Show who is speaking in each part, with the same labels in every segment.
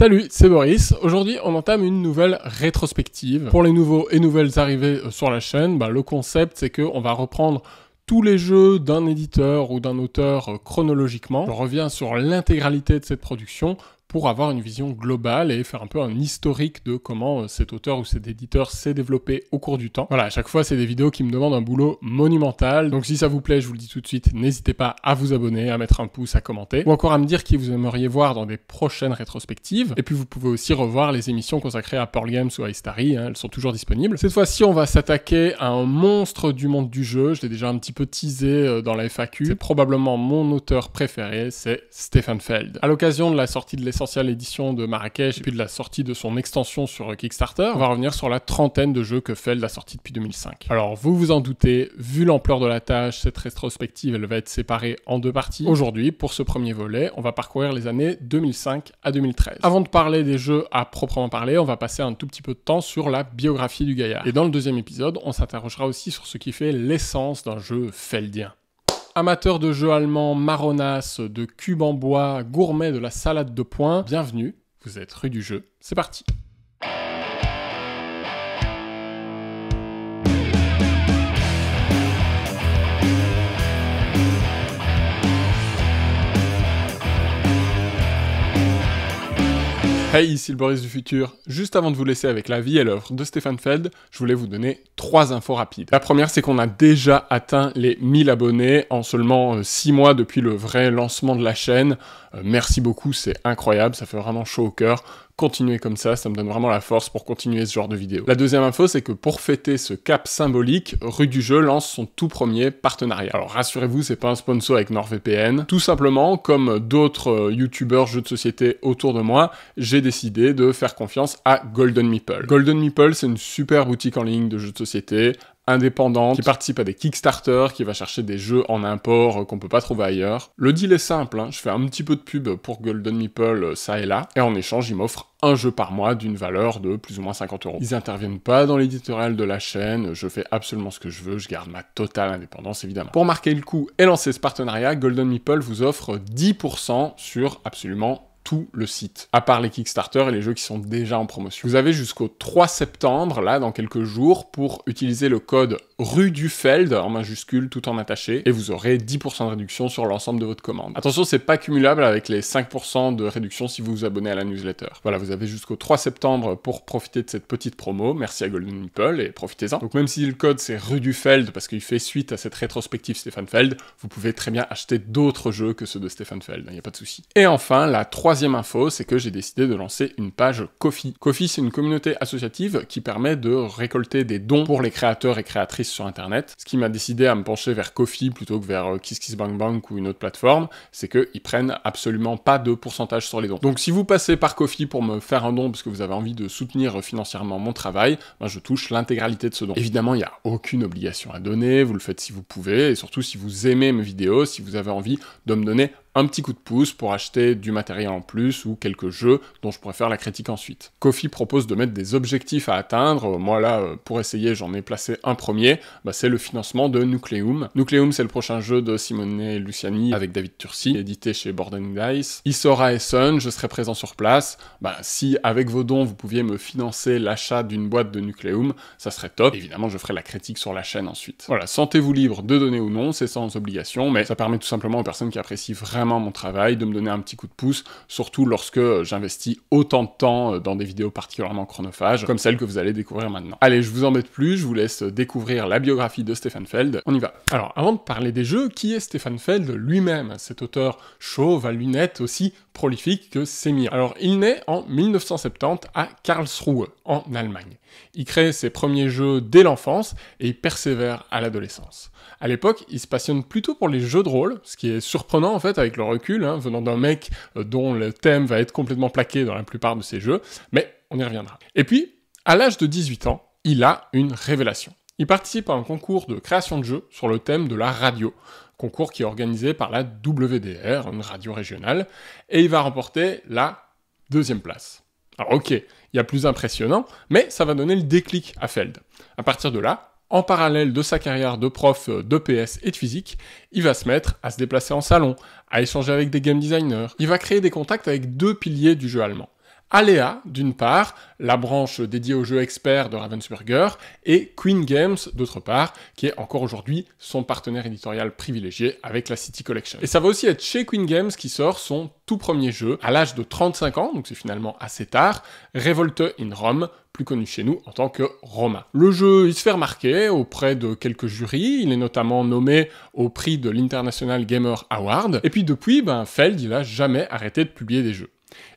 Speaker 1: Salut, c'est Boris. Aujourd'hui, on entame une nouvelle rétrospective. Pour les nouveaux et nouvelles arrivées euh, sur la chaîne, bah, le concept c'est qu'on va reprendre tous les jeux d'un éditeur ou d'un auteur euh, chronologiquement. Je reviens sur l'intégralité de cette production pour avoir une vision globale et faire un peu un historique de comment euh, cet auteur ou cet éditeur s'est développé au cours du temps. Voilà, à chaque fois, c'est des vidéos qui me demandent un boulot monumental. Donc si ça vous plaît, je vous le dis tout de suite, n'hésitez pas à vous abonner, à mettre un pouce, à commenter, ou encore à me dire qui vous aimeriez voir dans des prochaines rétrospectives. Et puis vous pouvez aussi revoir les émissions consacrées à Pearl Games ou à Istari, hein, elles sont toujours disponibles. Cette fois-ci, on va s'attaquer à un monstre du monde du jeu, je l'ai déjà un petit peu teasé euh, dans la FAQ. C'est probablement mon auteur préféré, c'est Stephen Feld. À l'occasion de la sortie de l'essai l'édition de Marrakech et puis de la sortie de son extension sur Kickstarter, on va revenir sur la trentaine de jeux que Feld a sorti depuis 2005. Alors vous vous en doutez, vu l'ampleur de la tâche, cette rétrospective elle va être séparée en deux parties. Aujourd'hui, pour ce premier volet, on va parcourir les années 2005 à 2013. Avant de parler des jeux à proprement parler, on va passer un tout petit peu de temps sur la biographie du gaillard. Et dans le deuxième épisode, on s'interrogera aussi sur ce qui fait l'essence d'un jeu feldien. Amateur de jeux allemands, marronasse, de cubes en bois, gourmet de la salade de poing, bienvenue, vous êtes rue du jeu, c'est parti Hey, ici le Boris du futur. Juste avant de vous laisser avec la vie et l'œuvre de Stefan Feld, je voulais vous donner trois infos rapides. La première, c'est qu'on a déjà atteint les 1000 abonnés en seulement 6 euh, mois depuis le vrai lancement de la chaîne. Euh, merci beaucoup, c'est incroyable, ça fait vraiment chaud au cœur continuez comme ça, ça me donne vraiment la force pour continuer ce genre de vidéo. La deuxième info, c'est que pour fêter ce cap symbolique, Rue du Jeu lance son tout premier partenariat. Alors rassurez-vous, c'est pas un sponsor avec NordVPN. Tout simplement, comme d'autres euh, youtubeurs jeux de société autour de moi, j'ai décidé de faire confiance à Golden Meeple. Golden Meeple, c'est une super boutique en ligne de jeux de société, indépendante, qui participe à des Kickstarter, qui va chercher des jeux en import euh, qu'on peut pas trouver ailleurs. Le deal est simple, hein. je fais un petit peu de pub pour Golden Meeple euh, ça et là, et en échange, ils m'offrent un jeu par mois d'une valeur de plus ou moins 50 euros. Ils interviennent pas dans l'éditorial de la chaîne, je fais absolument ce que je veux, je garde ma totale indépendance évidemment. Pour marquer le coup et lancer ce partenariat, Golden Meeple vous offre 10% sur absolument tout le site, à part les Kickstarter et les jeux qui sont déjà en promotion. Vous avez jusqu'au 3 septembre, là, dans quelques jours, pour utiliser le code rue en majuscule, tout en attaché, et vous aurez 10% de réduction sur l'ensemble de votre commande. Attention, c'est pas cumulable avec les 5% de réduction si vous vous abonnez à la newsletter. Voilà, vous avez jusqu'au 3 septembre pour profiter de cette petite promo. Merci à Golden Nipple et profitez-en. Donc même si le code c'est rue parce qu'il fait suite à cette rétrospective Stefan Feld, vous pouvez très bien acheter d'autres jeux que ceux de Stefan Feld, il hein, n'y a pas de souci. Et enfin, la 3 troisième info, c'est que j'ai décidé de lancer une page Kofi. Kofi, c'est une communauté associative qui permet de récolter des dons pour les créateurs et créatrices sur Internet. Ce qui m'a décidé à me pencher vers Kofi plutôt que vers euh, KissKissBankBank ou une autre plateforme, c'est qu'ils prennent absolument pas de pourcentage sur les dons. Donc si vous passez par Kofi pour me faire un don parce que vous avez envie de soutenir financièrement mon travail, ben, je touche l'intégralité de ce don. Évidemment, il n'y a aucune obligation à donner, vous le faites si vous pouvez, et surtout si vous aimez mes vidéos, si vous avez envie de me donner un petit coup de pouce pour acheter du matériel en plus ou quelques jeux dont je pourrais faire la critique ensuite. Kofi propose de mettre des objectifs à atteindre. Moi là, euh, pour essayer, j'en ai placé un premier. Bah, c'est le financement de Nucleum. Nucleum, c'est le prochain jeu de Simone Luciani avec David Turcy, édité chez Borden Dice. sort et Essen, je serai présent sur place. Bah, si avec vos dons, vous pouviez me financer l'achat d'une boîte de Nucleum, ça serait top. Évidemment, je ferai la critique sur la chaîne ensuite. Voilà, sentez-vous libre de donner ou non, c'est sans obligation, mais ça permet tout simplement aux personnes qui apprécient vraiment vraiment mon travail, de me donner un petit coup de pouce, surtout lorsque euh, j'investis autant de temps euh, dans des vidéos particulièrement chronophages, comme celle que vous allez découvrir maintenant. Allez, je vous embête plus, je vous laisse euh, découvrir la biographie de Stefan Feld. On y va. Alors, avant de parler des jeux, qui est Stefan Feld lui-même, cet auteur chauve à lunettes aussi prolifique que Semir Alors, il naît en 1970 à Karlsruhe, en Allemagne. Il crée ses premiers jeux dès l'enfance et il persévère à l'adolescence. À l'époque, il se passionne plutôt pour les jeux de rôle, ce qui est surprenant en fait avec le recul, hein, venant d'un mec euh, dont le thème va être complètement plaqué dans la plupart de ses jeux, mais on y reviendra. Et puis, à l'âge de 18 ans, il a une révélation. Il participe à un concours de création de jeux sur le thème de la radio, concours qui est organisé par la WDR, une radio régionale, et il va remporter la deuxième place. Alors ah, ok, il y a plus impressionnant, mais ça va donner le déclic à Feld. À partir de là, en parallèle de sa carrière de prof euh, d'EPS et de physique, il va se mettre à se déplacer en salon, à échanger avec des game designers. Il va créer des contacts avec deux piliers du jeu allemand. Alea, d'une part, la branche dédiée aux jeux experts de Ravensburger, et Queen Games, d'autre part, qui est encore aujourd'hui son partenaire éditorial privilégié avec la City Collection. Et ça va aussi être chez Queen Games qui sort son tout premier jeu à l'âge de 35 ans, donc c'est finalement assez tard, Revolte in Rome, plus connu chez nous en tant que Romain. Le jeu, il se fait remarquer auprès de quelques jurys, il est notamment nommé au prix de l'International Gamer Award, et puis depuis, ben, Feld, il a jamais arrêté de publier des jeux.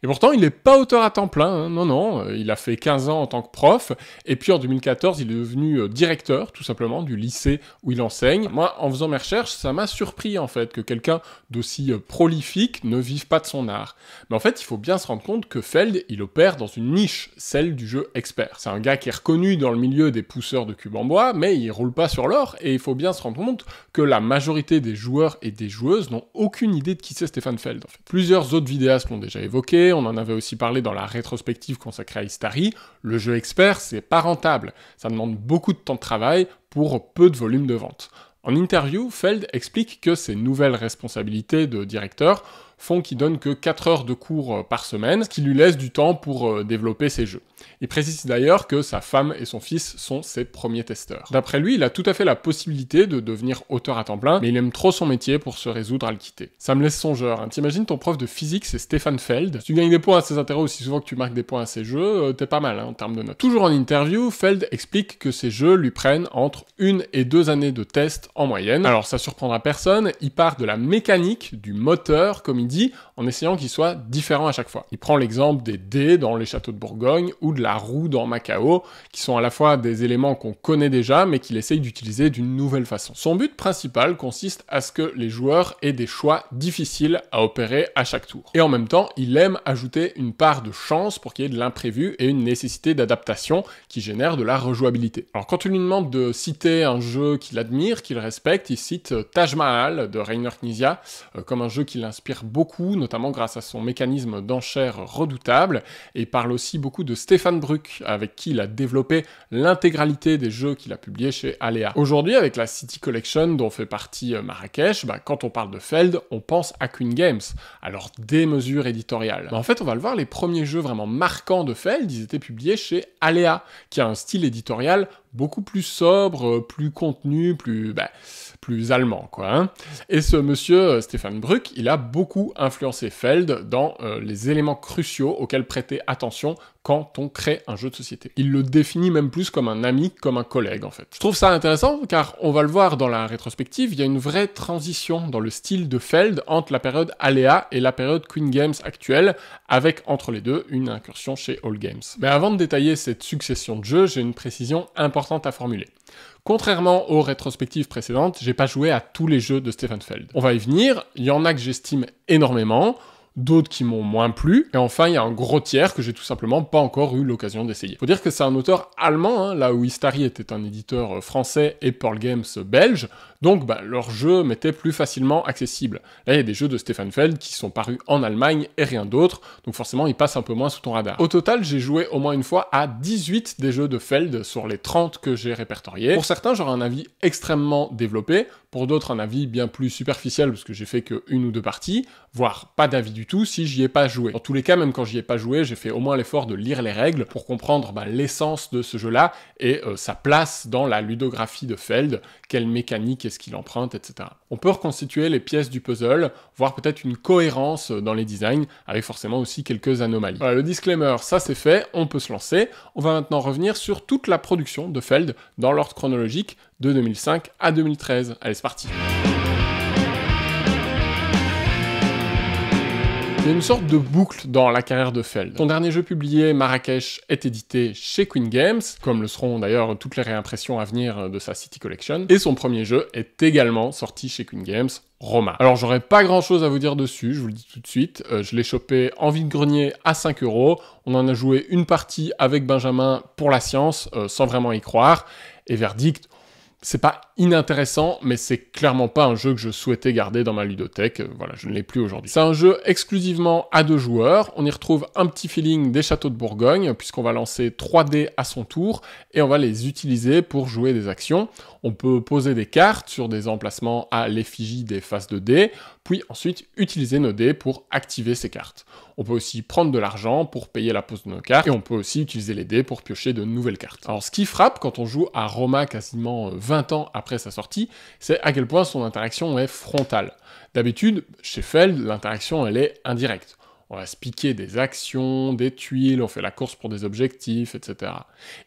Speaker 1: Et pourtant, il n'est pas auteur à temps plein, hein. non, non, euh, il a fait 15 ans en tant que prof, et puis en 2014, il est devenu euh, directeur, tout simplement, du lycée où il enseigne. Moi, en faisant mes recherches, ça m'a surpris, en fait, que quelqu'un d'aussi euh, prolifique ne vive pas de son art. Mais en fait, il faut bien se rendre compte que Feld, il opère dans une niche, celle du jeu expert. C'est un gars qui est reconnu dans le milieu des pousseurs de cubes en bois, mais il roule pas sur l'or, et il faut bien se rendre compte que la majorité des joueurs et des joueuses n'ont aucune idée de qui c'est Stéphane Feld. Plusieurs autres vidéastes l'ont déjà évoqué, on en avait aussi parlé dans la rétrospective consacrée à Istari, le jeu expert, c'est pas rentable, ça demande beaucoup de temps de travail pour peu de volume de vente. En interview, Feld explique que ses nouvelles responsabilités de directeur font qu'il donne que 4 heures de cours euh, par semaine, ce qui lui laisse du temps pour euh, développer ses jeux. Il précise d'ailleurs que sa femme et son fils sont ses premiers testeurs. D'après lui, il a tout à fait la possibilité de devenir auteur à temps plein, mais il aime trop son métier pour se résoudre à le quitter. Ça me laisse songeur, hein. t'imagines ton prof de physique c'est Stéphane Feld, tu gagnes des points à ses intérêts aussi souvent que tu marques des points à ses jeux, euh, t'es pas mal hein, en termes de notes. Toujours en interview, Feld explique que ses jeux lui prennent entre une et deux années de tests en moyenne. Alors ça surprendra personne, il part de la mécanique, du moteur, comme il dit en essayant qu'il soit différent à chaque fois. Il prend l'exemple des dés dans les châteaux de Bourgogne ou de la roue dans Macao, qui sont à la fois des éléments qu'on connaît déjà, mais qu'il essaye d'utiliser d'une nouvelle façon. Son but principal consiste à ce que les joueurs aient des choix difficiles à opérer à chaque tour. Et en même temps, il aime ajouter une part de chance pour qu'il y ait de l'imprévu et une nécessité d'adaptation qui génère de la rejouabilité. Alors quand on lui demande de citer un jeu qu'il admire, qu'il respecte, il cite Taj Mahal de Rainer Knizia euh, comme un jeu qui l'inspire beaucoup, notamment grâce à son mécanisme d'enchères redoutable, et parle aussi beaucoup de Stéphane Bruck, avec qui il a développé l'intégralité des jeux qu'il a publiés chez Alea. Aujourd'hui, avec la City Collection dont fait partie euh, Marrakech, bah, quand on parle de Feld, on pense à Queen Games, alors des mesures éditoriales. Bah, en fait, on va le voir, les premiers jeux vraiment marquants de Feld, ils étaient publiés chez Alea, qui a un style éditorial beaucoup plus sobre, plus contenu, plus, bah, plus allemand, quoi. Hein. Et ce monsieur, euh, Stéphane Bruck, il a beaucoup influencé Feld dans euh, les éléments cruciaux auxquels prêter attention quand on crée un jeu de société. Il le définit même plus comme un ami, comme un collègue en fait. Je trouve ça intéressant car on va le voir dans la rétrospective, il y a une vraie transition dans le style de Feld entre la période Aléa et la période Queen Games actuelle, avec entre les deux une incursion chez All Games. Mais avant de détailler cette succession de jeux, j'ai une précision importante à formuler. Contrairement aux rétrospectives précédentes, j'ai pas joué à tous les jeux de Stephen Feld. On va y venir, il y en a que j'estime énormément, d'autres qui m'ont moins plu, et enfin il y a un gros tiers que j'ai tout simplement pas encore eu l'occasion d'essayer. Faut dire que c'est un auteur allemand, hein, là où Istari était un éditeur euh, français et Pearl Games euh, belge, donc bah, leur jeu m'était plus facilement accessible. Là, il y a des jeux de Stefan Feld qui sont parus en Allemagne et rien d'autre, donc forcément ils passent un peu moins sous ton radar. Au total, j'ai joué au moins une fois à 18 des jeux de Feld sur les 30 que j'ai répertoriés. Pour certains, j'aurai un avis extrêmement développé, pour d'autres un avis bien plus superficiel parce que j'ai fait que une ou deux parties, voire pas d'avis du tout si j'y ai pas joué. Dans tous les cas, même quand j'y ai pas joué, j'ai fait au moins l'effort de lire les règles pour comprendre bah, l'essence de ce jeu-là et euh, sa place dans la ludographie de Feld, quelle mécanique est qu'il emprunte, etc. On peut reconstituer les pièces du puzzle, voire peut-être une cohérence dans les designs, avec forcément aussi quelques anomalies. Voilà, le disclaimer, ça c'est fait, on peut se lancer. On va maintenant revenir sur toute la production de Feld dans l'ordre chronologique de 2005 à 2013. Allez, c'est parti! Il y a une sorte de boucle dans la carrière de Feld. Son dernier jeu publié, Marrakech, est édité chez Queen Games, comme le seront d'ailleurs toutes les réimpressions à venir de sa City Collection, et son premier jeu est également sorti chez Queen Games, Roma. Alors j'aurais pas grand chose à vous dire dessus, je vous le dis tout de suite, euh, je l'ai chopé en vide-grenier à 5 euros, on en a joué une partie avec Benjamin pour la science, euh, sans vraiment y croire, et verdict, c'est pas inintéressant, mais c'est clairement pas un jeu que je souhaitais garder dans ma ludothèque. Euh, voilà, je ne l'ai plus aujourd'hui. C'est un jeu exclusivement à deux joueurs. On y retrouve un petit feeling des châteaux de Bourgogne, puisqu'on va lancer 3 dés à son tour et on va les utiliser pour jouer des actions on peut poser des cartes sur des emplacements à l'effigie des faces de dés, puis ensuite utiliser nos dés pour activer ces cartes. On peut aussi prendre de l'argent pour payer la pose de nos cartes, et on peut aussi utiliser les dés pour piocher de nouvelles cartes. Alors ce qui frappe quand on joue à Roma quasiment 20 euh, ans après sa sortie, c'est à quel point son interaction est frontale. D'habitude, chez Feld, l'interaction elle est indirecte on va se piquer des actions, des tuiles, on fait la course pour des objectifs, etc.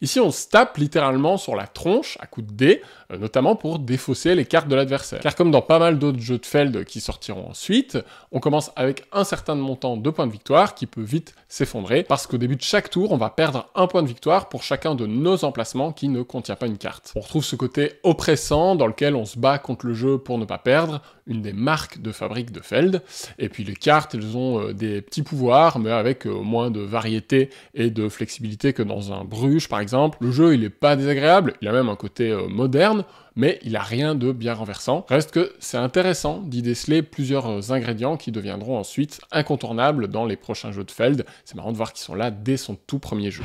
Speaker 1: Ici, on se tape littéralement sur la tronche à coups de dés, euh, notamment pour défausser les cartes de l'adversaire. Car comme dans pas mal d'autres jeux de Feld qui sortiront ensuite, on commence avec un certain montant de points de victoire qui peut vite s'effondrer, parce qu'au début de chaque tour, on va perdre un point de victoire pour chacun de nos emplacements qui ne contient pas une carte. On retrouve ce côté oppressant dans lequel on se bat contre le jeu pour ne pas perdre, une des marques de fabrique de Feld, et puis les cartes, elles ont euh, des petits pouvoir, mais avec euh, moins de variété et de flexibilité que dans un Bruges par exemple. Le jeu il est pas désagréable, il a même un côté euh, moderne, mais il a rien de bien renversant. Reste que c'est intéressant d'y déceler plusieurs euh, ingrédients qui deviendront ensuite incontournables dans les prochains jeux de Feld. C'est marrant de voir qu'ils sont là dès son tout premier jeu.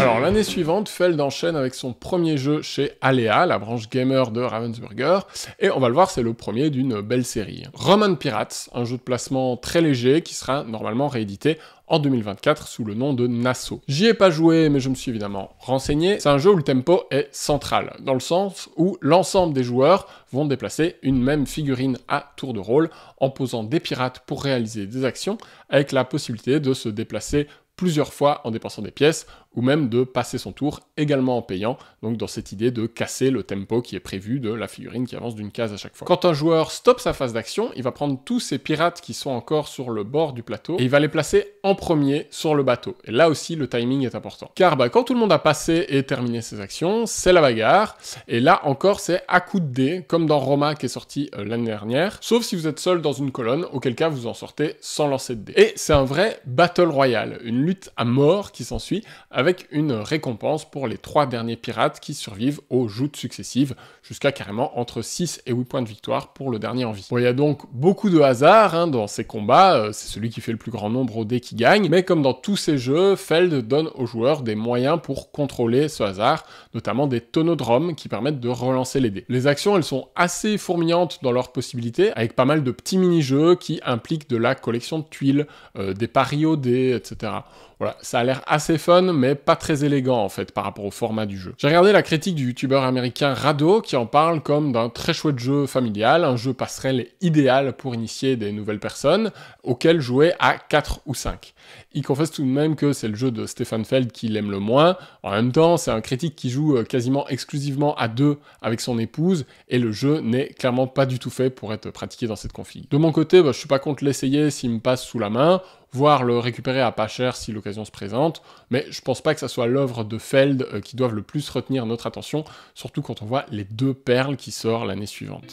Speaker 1: Alors l'année suivante, Feld enchaîne avec son premier jeu chez Alea, la branche gamer de Ravensburger, et on va le voir, c'est le premier d'une belle série. Roman Pirates, un jeu de placement très léger qui sera normalement réédité en 2024 sous le nom de Nassau. J'y ai pas joué, mais je me suis évidemment renseigné. C'est un jeu où le tempo est central, dans le sens où l'ensemble des joueurs vont déplacer une même figurine à tour de rôle en posant des pirates pour réaliser des actions, avec la possibilité de se déplacer plusieurs fois en dépensant des pièces ou même de passer son tour également en payant, donc dans cette idée de casser le tempo qui est prévu de la figurine qui avance d'une case à chaque fois. Quand un joueur stoppe sa phase d'action, il va prendre tous ses pirates qui sont encore sur le bord du plateau et il va les placer en premier sur le bateau. Et là aussi, le timing est important. Car bah, quand tout le monde a passé et terminé ses actions, c'est la bagarre. Et là encore, c'est à coup de dés, comme dans Roma qui est sorti euh, l'année dernière. Sauf si vous êtes seul dans une colonne, auquel cas vous en sortez sans lancer de dés. Et c'est un vrai battle royal, une lutte à mort qui s'ensuit avec une récompense pour les trois derniers pirates qui survivent aux joutes successives, jusqu'à carrément entre 6 et 8 points de victoire pour le dernier en vie. Bon, il y a donc beaucoup de hasard hein, dans ces combats, euh, c'est celui qui fait le plus grand nombre au dé qui gagne, mais comme dans tous ces jeux, Feld donne aux joueurs des moyens pour contrôler ce hasard, notamment des tonneaux de qui permettent de relancer les dés. Les actions, elles sont assez fourmillantes dans leurs possibilités, avec pas mal de petits mini-jeux qui impliquent de la collection de tuiles, euh, des paris au dés, etc. Voilà, ça a l'air assez fun, mais pas très élégant en fait par rapport au format du jeu. J'ai regardé la critique du youtubeur américain Rado qui en parle comme d'un très chouette jeu familial, un jeu passerelle idéal pour initier des nouvelles personnes, auquel jouer à 4 ou 5. Il confesse tout de même que c'est le jeu de Stefan Feld qu'il aime le moins. En même temps, c'est un critique qui joue euh, quasiment exclusivement à deux avec son épouse, et le jeu n'est clairement pas du tout fait pour être pratiqué dans cette config. De mon côté, bah, je suis pas contre l'essayer s'il me passe sous la main voire le récupérer à pas cher si l'occasion se présente, mais je pense pas que ça soit l'œuvre de Feld euh, qui doivent le plus retenir notre attention, surtout quand on voit les deux perles qui sortent l'année suivante.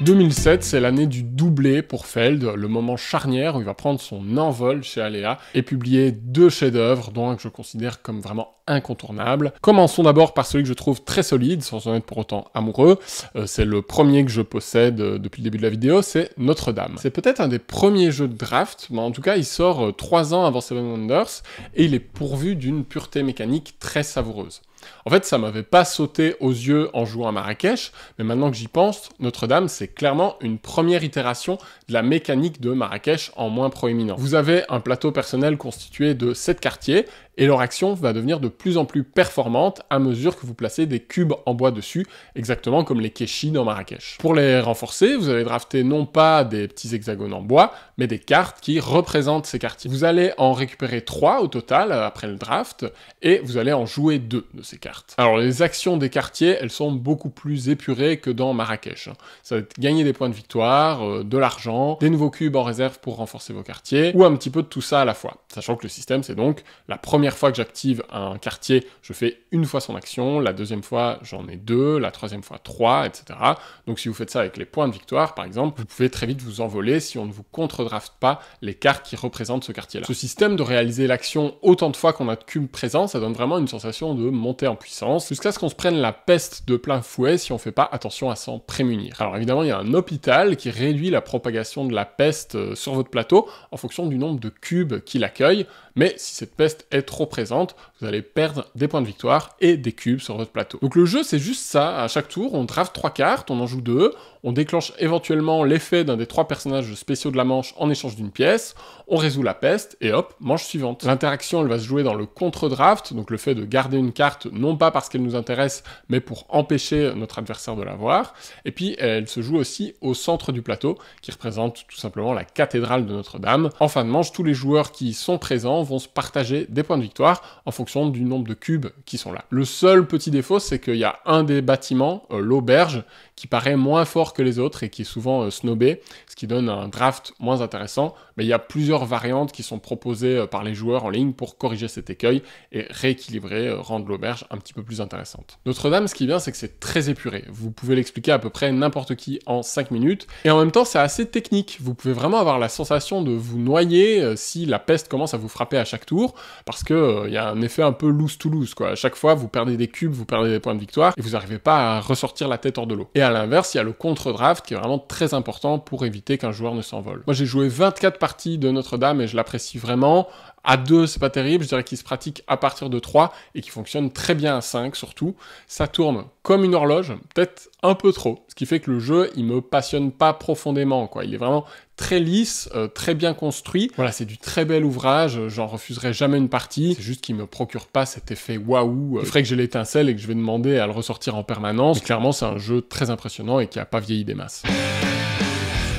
Speaker 1: 2007, c'est l'année du doublé pour Feld, le moment charnière où il va prendre son envol chez Alea et publier deux chefs-d'œuvre, dont un que je considère comme vraiment incontournable. Commençons d'abord par celui que je trouve très solide, sans en être pour autant amoureux. Euh, c'est le premier que je possède euh, depuis le début de la vidéo, c'est Notre-Dame. C'est peut-être un des premiers jeux de draft, mais en tout cas il sort euh, trois ans avant Seven Wonders, et il est pourvu d'une pureté mécanique très savoureuse. En fait, ça m'avait pas sauté aux yeux en jouant à Marrakech, mais maintenant que j'y pense, Notre-Dame, c'est clairement une première itération de la mécanique de Marrakech en moins proéminent. Vous avez un plateau personnel constitué de sept quartiers, et leur action va devenir de plus en plus performante à mesure que vous placez des cubes en bois dessus, exactement comme les Keshi dans Marrakech. Pour les renforcer, vous allez drafter non pas des petits hexagones en bois, mais des cartes qui représentent ces quartiers. Vous allez en récupérer 3 au total euh, après le draft, et vous allez en jouer deux de ces cartes. Alors les actions des quartiers, elles sont beaucoup plus épurées que dans Marrakech. Hein. Ça va être gagner des points de victoire, euh, de l'argent, des nouveaux cubes en réserve pour renforcer vos quartiers, ou un petit peu de tout ça à la fois, sachant que le système c'est donc la première fois que j'active un quartier, je fais une fois son action, la deuxième fois j'en ai deux, la troisième fois trois, etc. Donc si vous faites ça avec les points de victoire, par exemple, vous pouvez très vite vous envoler si on ne vous contre-draft pas les cartes qui représentent ce quartier-là. Ce système de réaliser l'action autant de fois qu'on a de cubes présents, ça donne vraiment une sensation de monter en puissance, jusqu'à ce qu'on se prenne la peste de plein fouet si on fait pas attention à s'en prémunir. Alors évidemment, il y a un hôpital qui réduit la propagation de la peste euh, sur votre plateau en fonction du nombre de cubes qu'il accueille, mais si cette peste est trop trop présente, vous allez perdre des points de victoire et des cubes sur votre plateau. Donc le jeu, c'est juste ça. À chaque tour, on draft trois cartes, on en joue deux, on déclenche éventuellement l'effet d'un des trois personnages spéciaux de la manche en échange d'une pièce, on résout la peste et hop, manche suivante. L'interaction, elle va se jouer dans le contre-draft, donc le fait de garder une carte non pas parce qu'elle nous intéresse, mais pour empêcher notre adversaire de l'avoir. Et puis, elle se joue aussi au centre du plateau, qui représente tout simplement la cathédrale de Notre-Dame. En fin de manche, tous les joueurs qui sont présents vont se partager des points de victoire en fonction du nombre de cubes qui sont là. Le seul petit défaut, c'est qu'il y a un des bâtiments, euh, l'auberge, qui paraît moins fort que les autres et qui est souvent euh, snobé, ce qui donne un draft moins intéressant. Mais il y a plusieurs variantes qui sont proposées euh, par les joueurs en ligne pour corriger cet écueil et rééquilibrer, euh, rendre l'auberge un petit peu plus intéressante. Notre-Dame, ce qui est bien, c'est que c'est très épuré. Vous pouvez l'expliquer à peu près n'importe qui en 5 minutes. Et en même temps, c'est assez technique. Vous pouvez vraiment avoir la sensation de vous noyer si la peste commence à vous frapper à chaque tour, parce que il y a un effet un peu loose to loose. quoi. À chaque fois, vous perdez des cubes, vous perdez des points de victoire, et vous n'arrivez pas à ressortir la tête hors de l'eau à l'inverse, il y a le contre-draft qui est vraiment très important pour éviter qu'un joueur ne s'envole. Moi j'ai joué 24 parties de Notre-Dame et je l'apprécie vraiment. À 2, c'est pas terrible. Je dirais qu'il se pratique à partir de 3 et qui fonctionne très bien à 5 surtout. Ça tourne comme une horloge, peut-être un peu trop. Ce qui fait que le jeu, il me passionne pas profondément, quoi. Il est vraiment très lisse, euh, très bien construit. Voilà, c'est du très bel ouvrage, j'en refuserai jamais une partie. C'est juste qu'il me procure pas cet effet waouh qui euh, ferait que j'ai l'étincelle et que je vais demander à le ressortir en permanence. clairement, c'est un jeu très impressionnant et qui a pas vieilli des masses.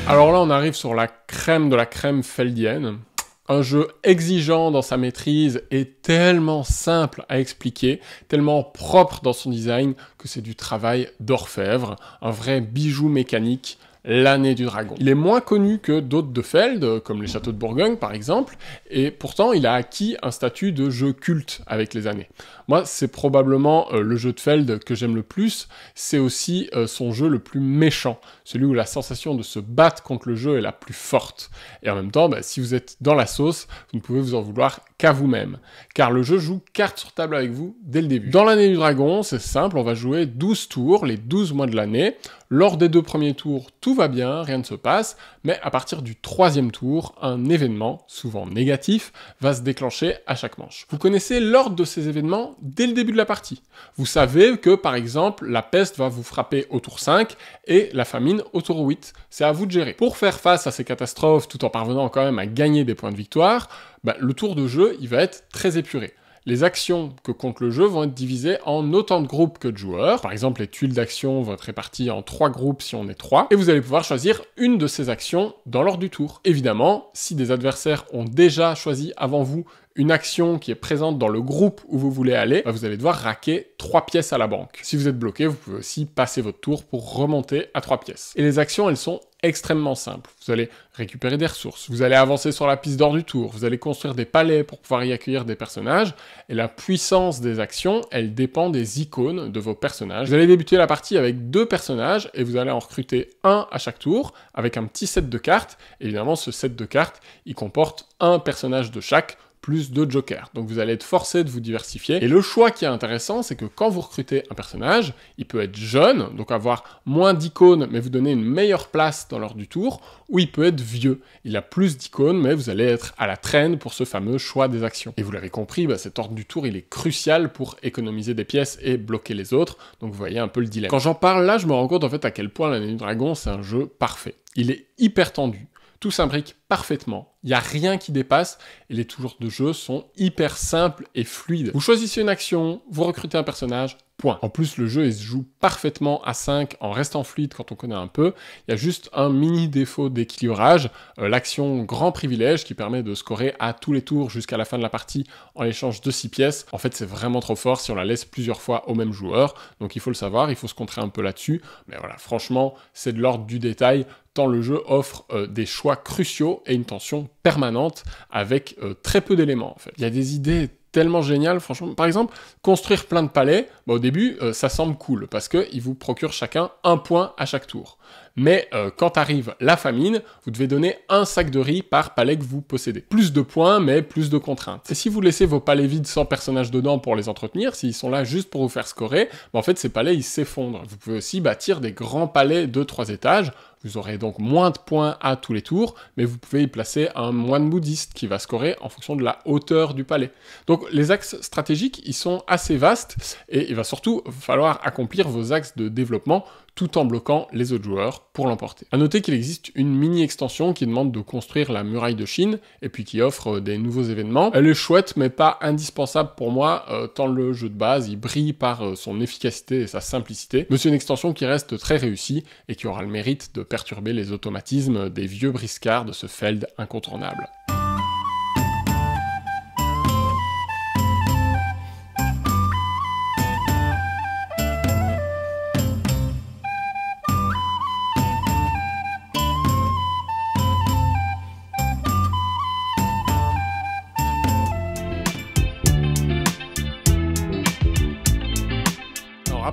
Speaker 1: Alors là, on arrive sur la crème de la crème feldienne un jeu exigeant dans sa maîtrise et tellement simple à expliquer, tellement propre dans son design que c'est du travail d'orfèvre, un vrai bijou mécanique l'année du dragon. Il est moins connu que d'autres de Feld, comme les châteaux de Bourgogne par exemple, et pourtant il a acquis un statut de jeu culte avec les années. Moi, c'est probablement euh, le jeu de Feld que j'aime le plus. C'est aussi euh, son jeu le plus méchant, celui où la sensation de se battre contre le jeu est la plus forte. Et en même temps, bah, si vous êtes dans la sauce, vous ne pouvez vous en vouloir qu'à vous-même, car le jeu joue carte sur table avec vous dès le début. Dans l'année du dragon, c'est simple, on va jouer 12 tours, les 12 mois de l'année. Lors des deux premiers tours, tout va bien, rien ne se passe, mais à partir du troisième tour, un événement, souvent négatif, va se déclencher à chaque manche. Vous connaissez l'ordre de ces événements dès le début de la partie. Vous savez que, par exemple, la peste va vous frapper au tour 5 et la famine au tour 8. C'est à vous de gérer. Pour faire face à ces catastrophes, tout en parvenant quand même à gagner des points de victoire, bah, le tour de jeu, il va être très épuré les actions que compte le jeu vont être divisées en autant de groupes que de joueurs. Par exemple, les tuiles d'action vont être réparties en trois groupes si on est trois, et vous allez pouvoir choisir une de ces actions dans l'ordre du tour. Évidemment, si des adversaires ont déjà choisi avant vous une action qui est présente dans le groupe où vous voulez aller, bah, vous allez devoir raquer trois pièces à la banque. Si vous êtes bloqué, vous pouvez aussi passer votre tour pour remonter à trois pièces. Et les actions, elles sont extrêmement simples. Vous allez récupérer des ressources, vous allez avancer sur la piste d'or du tour, vous allez construire des palais pour pouvoir y accueillir des personnages, et la puissance des actions, elle dépend des icônes de vos personnages. Vous allez débuter la partie avec deux personnages, et vous allez en recruter un à chaque tour, avec un petit set de cartes. Évidemment, ce set de cartes, il comporte un personnage de chaque, plus de jokers. Donc vous allez être forcé de vous diversifier. Et le choix qui est intéressant, c'est que quand vous recrutez un personnage, il peut être jeune, donc avoir moins d'icônes, mais vous donner une meilleure place dans l'ordre du tour, ou il peut être vieux. Il a plus d'icônes, mais vous allez être à la traîne pour ce fameux choix des actions. Et vous l'avez compris, bah, cet ordre du tour, il est crucial pour économiser des pièces et bloquer les autres. Donc vous voyez un peu le dilemme. Quand j'en parle là, je me rends compte en fait à quel point l'année du dragon, c'est un jeu parfait. Il est hyper tendu. Tout s'imbrique parfaitement. Il n'y a rien qui dépasse et les tours de jeu sont hyper simples et fluides. Vous choisissez une action, vous recrutez un personnage, point. En plus, le jeu se joue parfaitement à 5 en restant fluide quand on connaît un peu. Il y a juste un mini défaut d'équilibrage, euh, l'action grand privilège qui permet de scorer à tous les tours jusqu'à la fin de la partie en échange de 6 pièces. En fait, c'est vraiment trop fort si on la laisse plusieurs fois au même joueur. Donc il faut le savoir, il faut se contrer un peu là-dessus. Mais voilà, franchement, c'est de l'ordre du détail tant le jeu offre euh, des choix cruciaux et une tension permanente avec euh, très peu d'éléments en fait. Il y a des idées tellement géniales, franchement. Par exemple, construire plein de palais, bah, au début, euh, ça semble cool parce qu'ils vous procurent chacun un point à chaque tour mais euh, quand arrive la famine, vous devez donner un sac de riz par palais que vous possédez. Plus de points, mais plus de contraintes. Et si vous laissez vos palais vides sans personnages dedans pour les entretenir, s'ils sont là juste pour vous faire scorer, bah en fait ces palais ils s'effondrent. Vous pouvez aussi bâtir des grands palais de trois étages, vous aurez donc moins de points à tous les tours, mais vous pouvez y placer un moine bouddhiste qui va scorer en fonction de la hauteur du palais. Donc les axes stratégiques, ils sont assez vastes et il va surtout falloir accomplir vos axes de développement tout en bloquant les autres joueurs pour l'emporter. A noter qu'il existe une mini extension qui demande de construire la muraille de Chine et puis qui offre euh, des nouveaux événements. Elle est chouette mais pas indispensable pour moi euh, tant le jeu de base il brille par euh, son efficacité et sa simplicité, mais c'est une extension qui reste très réussie et qui aura le mérite de perturber les automatismes des vieux briscards de ce Feld incontournable.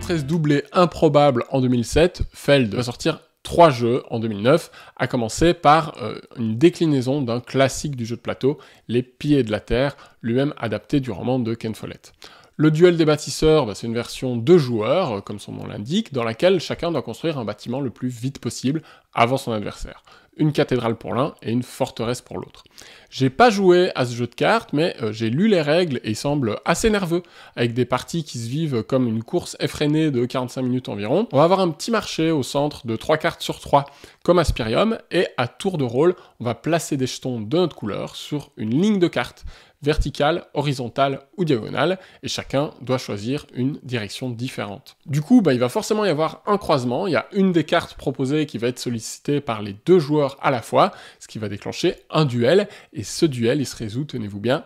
Speaker 1: après doublé improbable en 2007, Feld va sortir trois jeux en 2009, à commencer par euh, une déclinaison d'un classique du jeu de plateau, Les Pieds de la Terre, lui-même adapté du roman de Ken Follett. Le duel des bâtisseurs, bah, c'est une version deux joueurs, euh, comme son nom l'indique, dans laquelle chacun doit construire un bâtiment le plus vite possible avant son adversaire une cathédrale pour l'un et une forteresse pour l'autre. J'ai pas joué à ce jeu de cartes, mais euh, j'ai lu les règles et il semble assez nerveux, avec des parties qui se vivent comme une course effrénée de 45 minutes environ. On va avoir un petit marché au centre de 3 cartes sur 3, comme Aspirium, et à tour de rôle, on va placer des jetons de notre couleur sur une ligne de cartes verticale, horizontale ou diagonale, et chacun doit choisir une direction différente. Du coup, bah, il va forcément y avoir un croisement, il y a une des cartes proposées qui va être sollicitée par les deux joueurs à la fois, ce qui va déclencher un duel, et ce duel, il se résout, tenez-vous bien,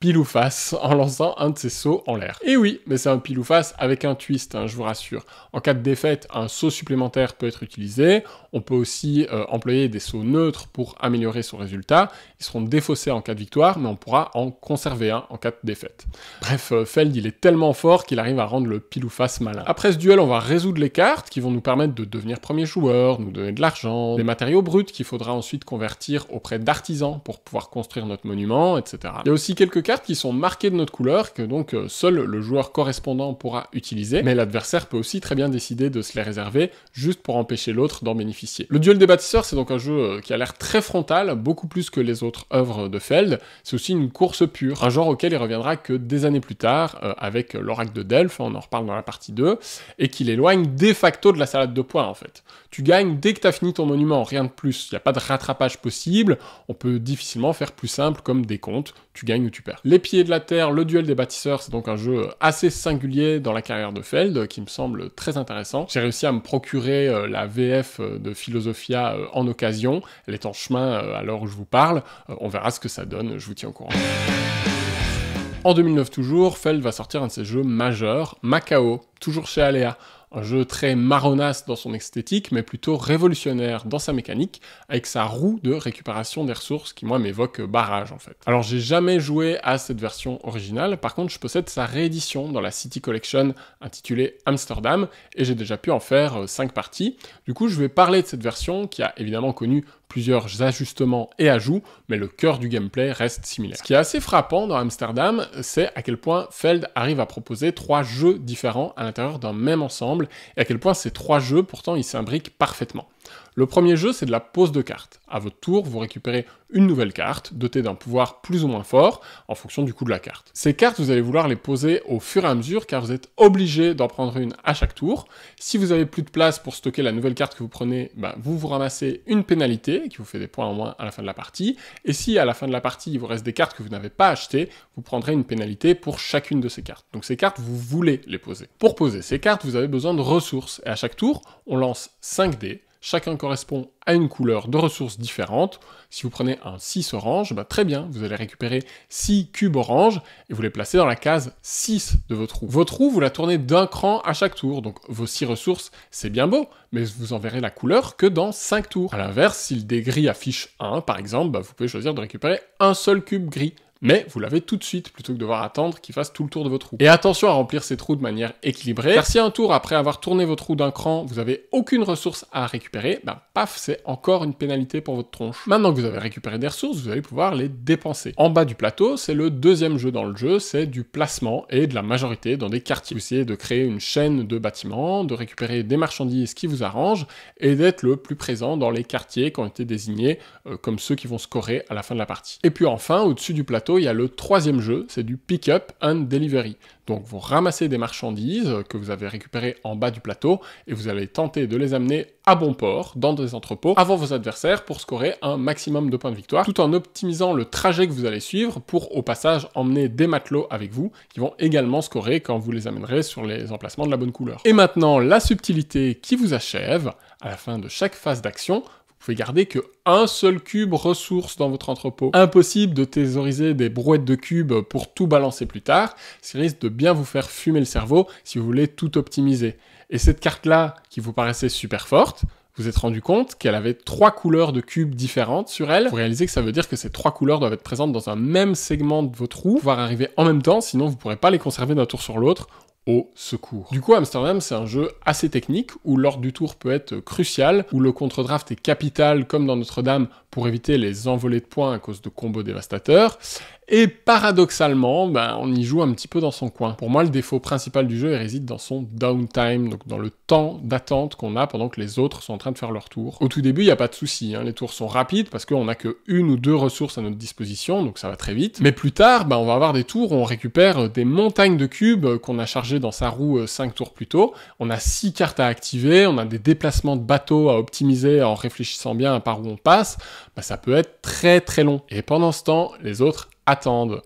Speaker 1: pile ou face en lançant un de ses sauts en l'air. Et oui, mais c'est un pile ou face avec un twist, hein, je vous rassure. En cas de défaite, un saut supplémentaire peut être utilisé. On peut aussi euh, employer des sauts neutres pour améliorer son résultat. Ils seront défaussés en cas de victoire, mais on pourra en conserver un en cas de défaite. Bref, euh, Feld, il est tellement fort qu'il arrive à rendre le pile ou face malin. Après ce duel, on va résoudre les cartes qui vont nous permettre de devenir premier joueur, nous donner de l'argent, des matériaux bruts qu'il faudra ensuite convertir auprès d'artisans pour pouvoir construire notre monument, etc. Il y a aussi quelques cartes qui sont marquées de notre couleur, que donc euh, seul le joueur correspondant pourra utiliser, mais l'adversaire peut aussi très bien décider de se les réserver, juste pour empêcher l'autre d'en bénéficier. Le duel des bâtisseurs, c'est donc un jeu euh, qui a l'air très frontal, beaucoup plus que les autres œuvres de Feld, c'est aussi une course pure, un genre auquel il reviendra que des années plus tard, euh, avec l'oracle de Delphes, on en reparle dans la partie 2, et qui l'éloigne de facto de la salade de points en fait. Tu gagnes dès que tu as fini ton monument, rien de plus, il n'y a pas de rattrapage possible, on peut difficilement faire plus simple comme des comptes, tu gagnes ou les pieds de la terre, le duel des bâtisseurs, c'est donc un jeu assez singulier dans la carrière de Feld, qui me semble très intéressant. J'ai réussi à me procurer euh, la VF euh, de Philosophia euh, en occasion. Elle est en chemin à l'heure où je vous parle. on verra ce que ça donne, je vous tiens au courant. En 2009 toujours, Feld va sortir un de ses jeux majeurs, Macao, toujours chez Alea un jeu très marronasse dans son esthétique, mais plutôt révolutionnaire dans sa mécanique, avec sa roue de récupération des ressources qui moi m'évoque euh, barrage en fait. Alors j'ai jamais joué à cette version originale, par contre je possède sa réédition dans la City Collection intitulée Amsterdam, et j'ai déjà pu en faire euh, cinq parties. Du coup je vais parler de cette version qui a évidemment connu plusieurs ajustements et ajouts, mais le cœur du gameplay reste similaire. Ce qui est assez frappant dans Amsterdam, c'est à quel point Feld arrive à proposer trois jeux différents à l'intérieur d'un même ensemble, et à quel point ces trois jeux, pourtant, ils s'imbriquent parfaitement. Le premier jeu, c'est de la pose de cartes. À votre tour, vous récupérez une nouvelle carte, dotée d'un pouvoir plus ou moins fort, en fonction du coût de la carte. Ces cartes, vous allez vouloir les poser au fur et à mesure, car vous êtes obligé d'en prendre une à chaque tour. Si vous avez plus de place pour stocker la nouvelle carte que vous prenez, bah, vous vous ramassez une pénalité, qui vous fait des points en moins à la fin de la partie. Et si à la fin de la partie, il vous reste des cartes que vous n'avez pas achetées, vous prendrez une pénalité pour chacune de ces cartes. Donc ces cartes, vous voulez les poser. Pour poser ces cartes, vous avez besoin de ressources. Et à chaque tour, on lance 5 dés Chacun correspond à une couleur de ressources différente. Si vous prenez un 6 orange, bah, très bien, vous allez récupérer 6 cubes orange et vous les placez dans la case 6 de votre roue. Votre roue, vous la tournez d'un cran à chaque tour, donc vos 6 ressources, c'est bien beau, mais vous en verrez la couleur que dans 5 tours. A l'inverse, si le dé gris affiche 1 par exemple, bah, vous pouvez choisir de récupérer un seul cube gris mais vous l'avez tout de suite plutôt que devoir attendre qu'il fasse tout le tour de votre roue. Et attention à remplir ces trous de manière équilibrée, car si un tour après avoir tourné votre roue d'un cran, vous n'avez aucune ressource à récupérer, ben paf, c'est encore une pénalité pour votre tronche. Maintenant que vous avez récupéré des ressources, vous allez pouvoir les dépenser. En bas du plateau, c'est le deuxième jeu dans le jeu, c'est du placement et de la majorité dans des quartiers. Vous essayez de créer une chaîne de bâtiments, de récupérer des marchandises qui vous arrangent et d'être le plus présent dans les quartiers qui ont été désignés euh, comme ceux qui vont scorer à la fin de la partie. Et puis enfin, au-dessus du plateau, il y a le troisième jeu, c'est du pick-up and delivery. Donc vous ramassez des marchandises que vous avez récupérées en bas du plateau et vous allez tenter de les amener à bon port, dans des entrepôts, avant vos adversaires pour scorer un maximum de points de victoire, tout en optimisant le trajet que vous allez suivre pour au passage emmener des matelots avec vous qui vont également scorer quand vous les amènerez sur les emplacements de la bonne couleur. Et maintenant, la subtilité qui vous achève, à la fin de chaque phase d'action, garder que un seul cube ressource dans votre entrepôt. Impossible de thésauriser des brouettes de cubes pour tout balancer plus tard, ce risque de bien vous faire fumer le cerveau si vous voulez tout optimiser. Et cette carte-là, qui vous paraissait super forte, vous êtes rendu compte qu'elle avait trois couleurs de cubes différentes sur elle. Vous réalisez que ça veut dire que ces trois couleurs doivent être présentes dans un même segment de vos roue, voire arriver en même temps, sinon vous ne pourrez pas les conserver d'un tour sur l'autre secours. Du coup, Amsterdam, c'est un jeu assez technique où l'ordre du tour peut être crucial, où le contre-draft est capital comme dans Notre-Dame pour éviter les envolées de points à cause de combos dévastateurs, et paradoxalement, ben, on y joue un petit peu dans son coin. Pour moi, le défaut principal du jeu il réside dans son downtime, donc dans le temps d'attente qu'on a pendant que les autres sont en train de faire leur tour. Au tout début, il n'y a pas de souci, hein. les tours sont rapides parce qu'on n'a que une ou deux ressources à notre disposition, donc ça va très vite. Mais plus tard, ben, on va avoir des tours où on récupère des montagnes de cubes qu'on a chargés dans sa roue 5 euh, tours plus tôt. On a six cartes à activer, on a des déplacements de bateaux à optimiser en réfléchissant bien à par où on passe. Ben, ça peut être très très long. Et pendant ce temps, les autres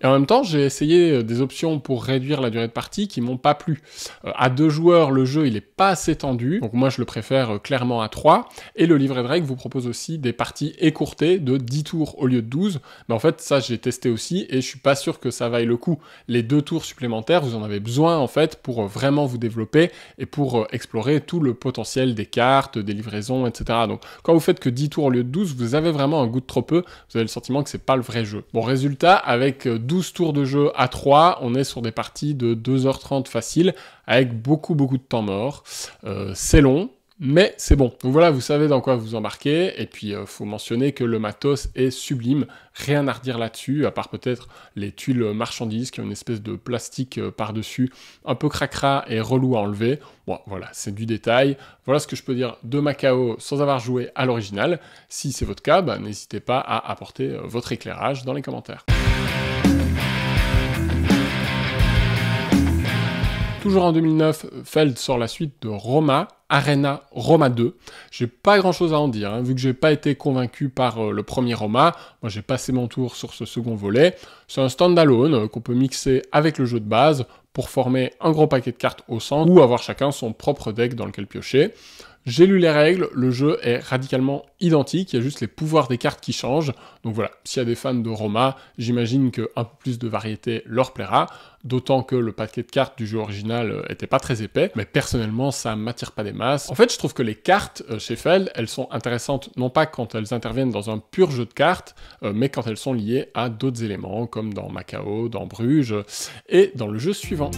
Speaker 1: et en même temps, j'ai essayé euh, des options pour réduire la durée de partie qui m'ont pas plu. Euh, à deux joueurs, le jeu il est pas assez tendu, donc moi je le préfère euh, clairement à trois. et le livret de règles vous propose aussi des parties écourtées de 10 tours au lieu de 12, mais en fait ça j'ai testé aussi et je suis pas sûr que ça vaille le coup. Les deux tours supplémentaires, vous en avez besoin en fait pour vraiment vous développer et pour explorer tout le potentiel des cartes, des livraisons, etc. Donc quand vous faites que 10 tours au lieu de 12, vous avez vraiment un goût de trop peu, vous avez le sentiment que c'est pas le vrai jeu. Bon résultat, avec 12 euh, tours de jeu à 3, on est sur des parties de 2h30 faciles, avec beaucoup beaucoup de temps mort. Euh, c'est long, mais c'est bon. Donc voilà, vous savez dans quoi vous embarquez. Et puis, il euh, faut mentionner que le matos est sublime. Rien à redire là-dessus, à part peut-être les tuiles marchandises qui ont une espèce de plastique par-dessus, un peu cracra et relou à enlever. Bon, voilà, c'est du détail. Voilà ce que je peux dire de Macao sans avoir joué à l'original. Si c'est votre cas, bah, n'hésitez pas à apporter votre éclairage dans les commentaires. Toujours en 2009, Feld sort la suite de Roma, Arena Roma 2. J'ai pas grand chose à en dire, hein, vu que j'ai pas été convaincu par euh, le premier Roma. Moi j'ai passé mon tour sur ce second volet. C'est un standalone alone euh, qu'on peut mixer avec le jeu de base pour former un gros paquet de cartes au centre ou avoir chacun son propre deck dans lequel piocher. J'ai lu les règles, le jeu est radicalement identique, il y a juste les pouvoirs des cartes qui changent. Donc voilà, s'il y a des fans de Roma, j'imagine qu'un peu plus de variété leur plaira, d'autant que le paquet de cartes du jeu original euh, était pas très épais, mais personnellement ça m'attire pas des masses. En fait, je trouve que les cartes euh, chez Feld, elles sont intéressantes non pas quand elles interviennent dans un pur jeu de cartes, euh, mais quand elles sont liées à d'autres éléments comme dans Macao, dans Bruges et dans le jeu suivant.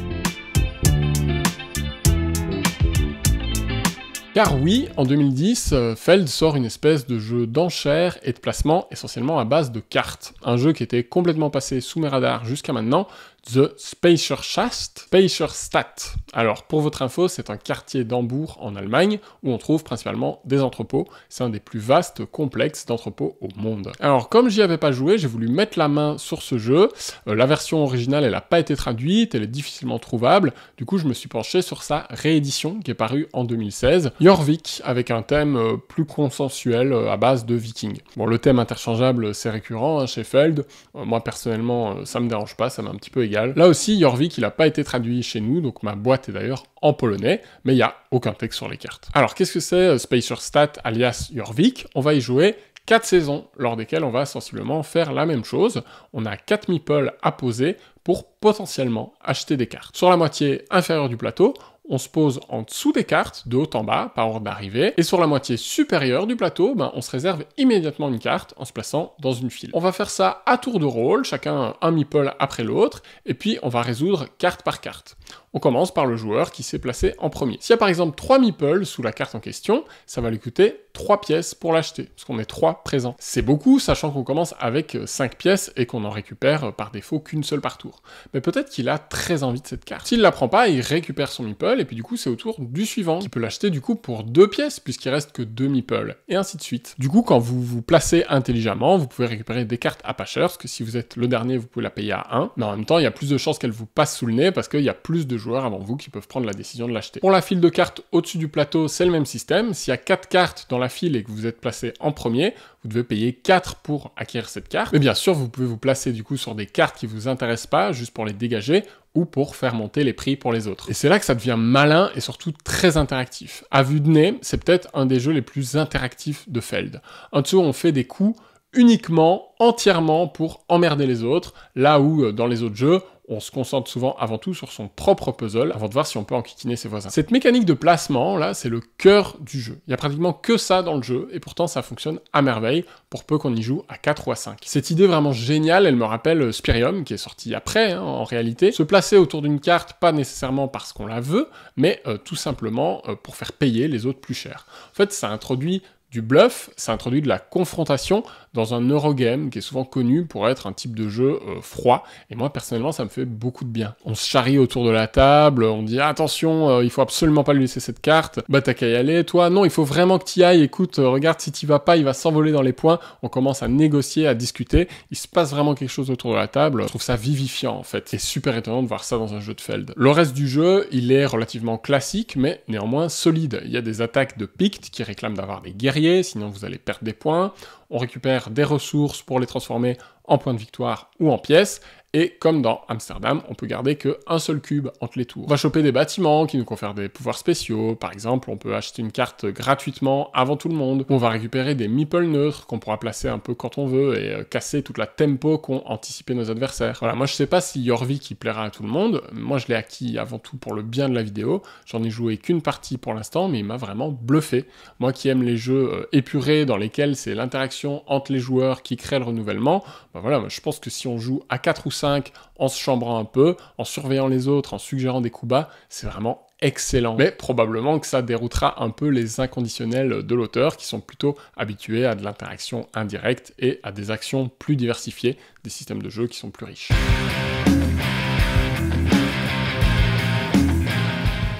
Speaker 1: Car oui, en 2010, euh, Feld sort une espèce de jeu d'enchères et de placement essentiellement à base de cartes. Un jeu qui était complètement passé sous mes radars jusqu'à maintenant, The Speicherstadt. stat Alors, pour votre info, c'est un quartier d'Hambourg en Allemagne où on trouve principalement des entrepôts. C'est un des plus vastes complexes d'entrepôts au monde. Alors, comme j'y avais pas joué, j'ai voulu mettre la main sur ce jeu. Euh, la version originale, elle n'a pas été traduite, elle est difficilement trouvable. Du coup, je me suis penché sur sa réédition qui est parue en 2016, Jorvik, avec un thème euh, plus consensuel euh, à base de vikings. Bon, le thème interchangeable, c'est récurrent hein, chez Feld. moi, personnellement, ça me dérange pas, ça m'a un petit peu égal. Là aussi, Jorvik, il n'a pas été traduit chez nous, donc ma boîte est d'ailleurs en polonais, mais il n'y a aucun texte sur les cartes. Alors qu'est-ce que c'est euh, Spacer Stat alias Jorvik On va y jouer 4 saisons, lors desquelles on va sensiblement faire la même chose. On a 4 meeples à poser pour potentiellement acheter des cartes. Sur la moitié inférieure du plateau, on se pose en dessous des cartes, de haut en bas, par ordre d'arrivée, et sur la moitié supérieure du plateau, ben, on se réserve immédiatement une carte en se plaçant dans une file. On va faire ça à tour de rôle, chacun un meeple après l'autre, et puis on va résoudre carte par carte. On commence par le joueur qui s'est placé en premier. S'il y a par exemple 3 meeples sous la carte en question, ça va lui coûter 3 pièces pour l'acheter, parce qu'on est 3 présents. C'est beaucoup, sachant qu'on commence avec 5 euh, pièces et qu'on en récupère euh, par défaut qu'une seule par tour. Mais peut-être qu'il a très envie de cette carte. S'il la prend pas, il récupère son meeple, et puis du coup c'est au tour du suivant, qui peut l'acheter du coup pour 2 pièces, puisqu'il reste que 2 meeples, et ainsi de suite. Du coup, quand vous vous placez intelligemment, vous pouvez récupérer des cartes à pas parce que si vous êtes le dernier, vous pouvez la payer à 1, mais en même temps, il y a plus de chances qu'elle vous passe sous le nez, parce qu'il y a plus de joueurs avant vous qui peuvent prendre la décision de l'acheter. Pour la file de cartes au-dessus du plateau, c'est le même système. S'il y a 4 cartes dans la file et que vous êtes placé en premier, vous devez payer 4 pour acquérir cette carte. Mais bien sûr, vous pouvez vous placer du coup sur des cartes qui vous intéressent pas, juste pour les dégager, ou pour faire monter les prix pour les autres. Et c'est là que ça devient malin et surtout très interactif. À vue de nez, c'est peut-être un des jeux les plus interactifs de Feld. En dessous, on fait des coups uniquement, entièrement pour emmerder les autres, là où euh, dans les autres jeux, on se concentre souvent avant tout sur son propre puzzle avant de voir si on peut enquiquiner ses voisins. Cette mécanique de placement, là, c'est le cœur du jeu. Il y a pratiquement que ça dans le jeu, et pourtant ça fonctionne à merveille, pour peu qu'on y joue à 4 ou à 5. Cette idée vraiment géniale, elle me rappelle euh, Spirium, qui est sorti après, hein, en réalité. Se placer autour d'une carte, pas nécessairement parce qu'on la veut, mais euh, tout simplement euh, pour faire payer les autres plus cher. En fait, ça introduit du bluff, ça introduit de la confrontation dans un Eurogame qui est souvent connu pour être un type de jeu euh, froid. Et moi, personnellement, ça me fait beaucoup de bien. On se charrie autour de la table, on dit attention, euh, il faut absolument pas lui laisser cette carte. Bah, t'as qu'à y aller, toi. Non, il faut vraiment que tu ailles. Écoute, euh, regarde, si tu vas pas, il va s'envoler dans les points. On commence à négocier, à discuter. Il se passe vraiment quelque chose autour de la table. Je trouve ça vivifiant, en fait. c'est super étonnant de voir ça dans un jeu de Feld. Le reste du jeu, il est relativement classique, mais néanmoins solide. Il y a des attaques de Pict qui réclament d'avoir des guerriers sinon vous allez perdre des points. On récupère des ressources pour les transformer en points de victoire ou en pièces. Et comme dans Amsterdam, on peut garder qu'un seul cube entre les tours. On va choper des bâtiments qui nous confèrent des pouvoirs spéciaux, par exemple on peut acheter une carte gratuitement avant tout le monde, on va récupérer des meeples neutres qu'on pourra placer un peu quand on veut et euh, casser toute la tempo qu'ont anticipé nos adversaires. Voilà, moi je sais pas si Yorvi qui plaira à tout le monde, moi je l'ai acquis avant tout pour le bien de la vidéo, j'en ai joué qu'une partie pour l'instant, mais il m'a vraiment bluffé. Moi qui aime les jeux euh, épurés dans lesquels c'est l'interaction entre les joueurs qui crée le renouvellement, bah voilà, je pense que si on joue à 4 ou 5, en se chambrant un peu, en surveillant les autres, en suggérant des coups bas, c'est vraiment excellent. Mais probablement que ça déroutera un peu les inconditionnels de l'auteur qui sont plutôt habitués à de l'interaction indirecte et à des actions plus diversifiées, des systèmes de jeu qui sont plus riches.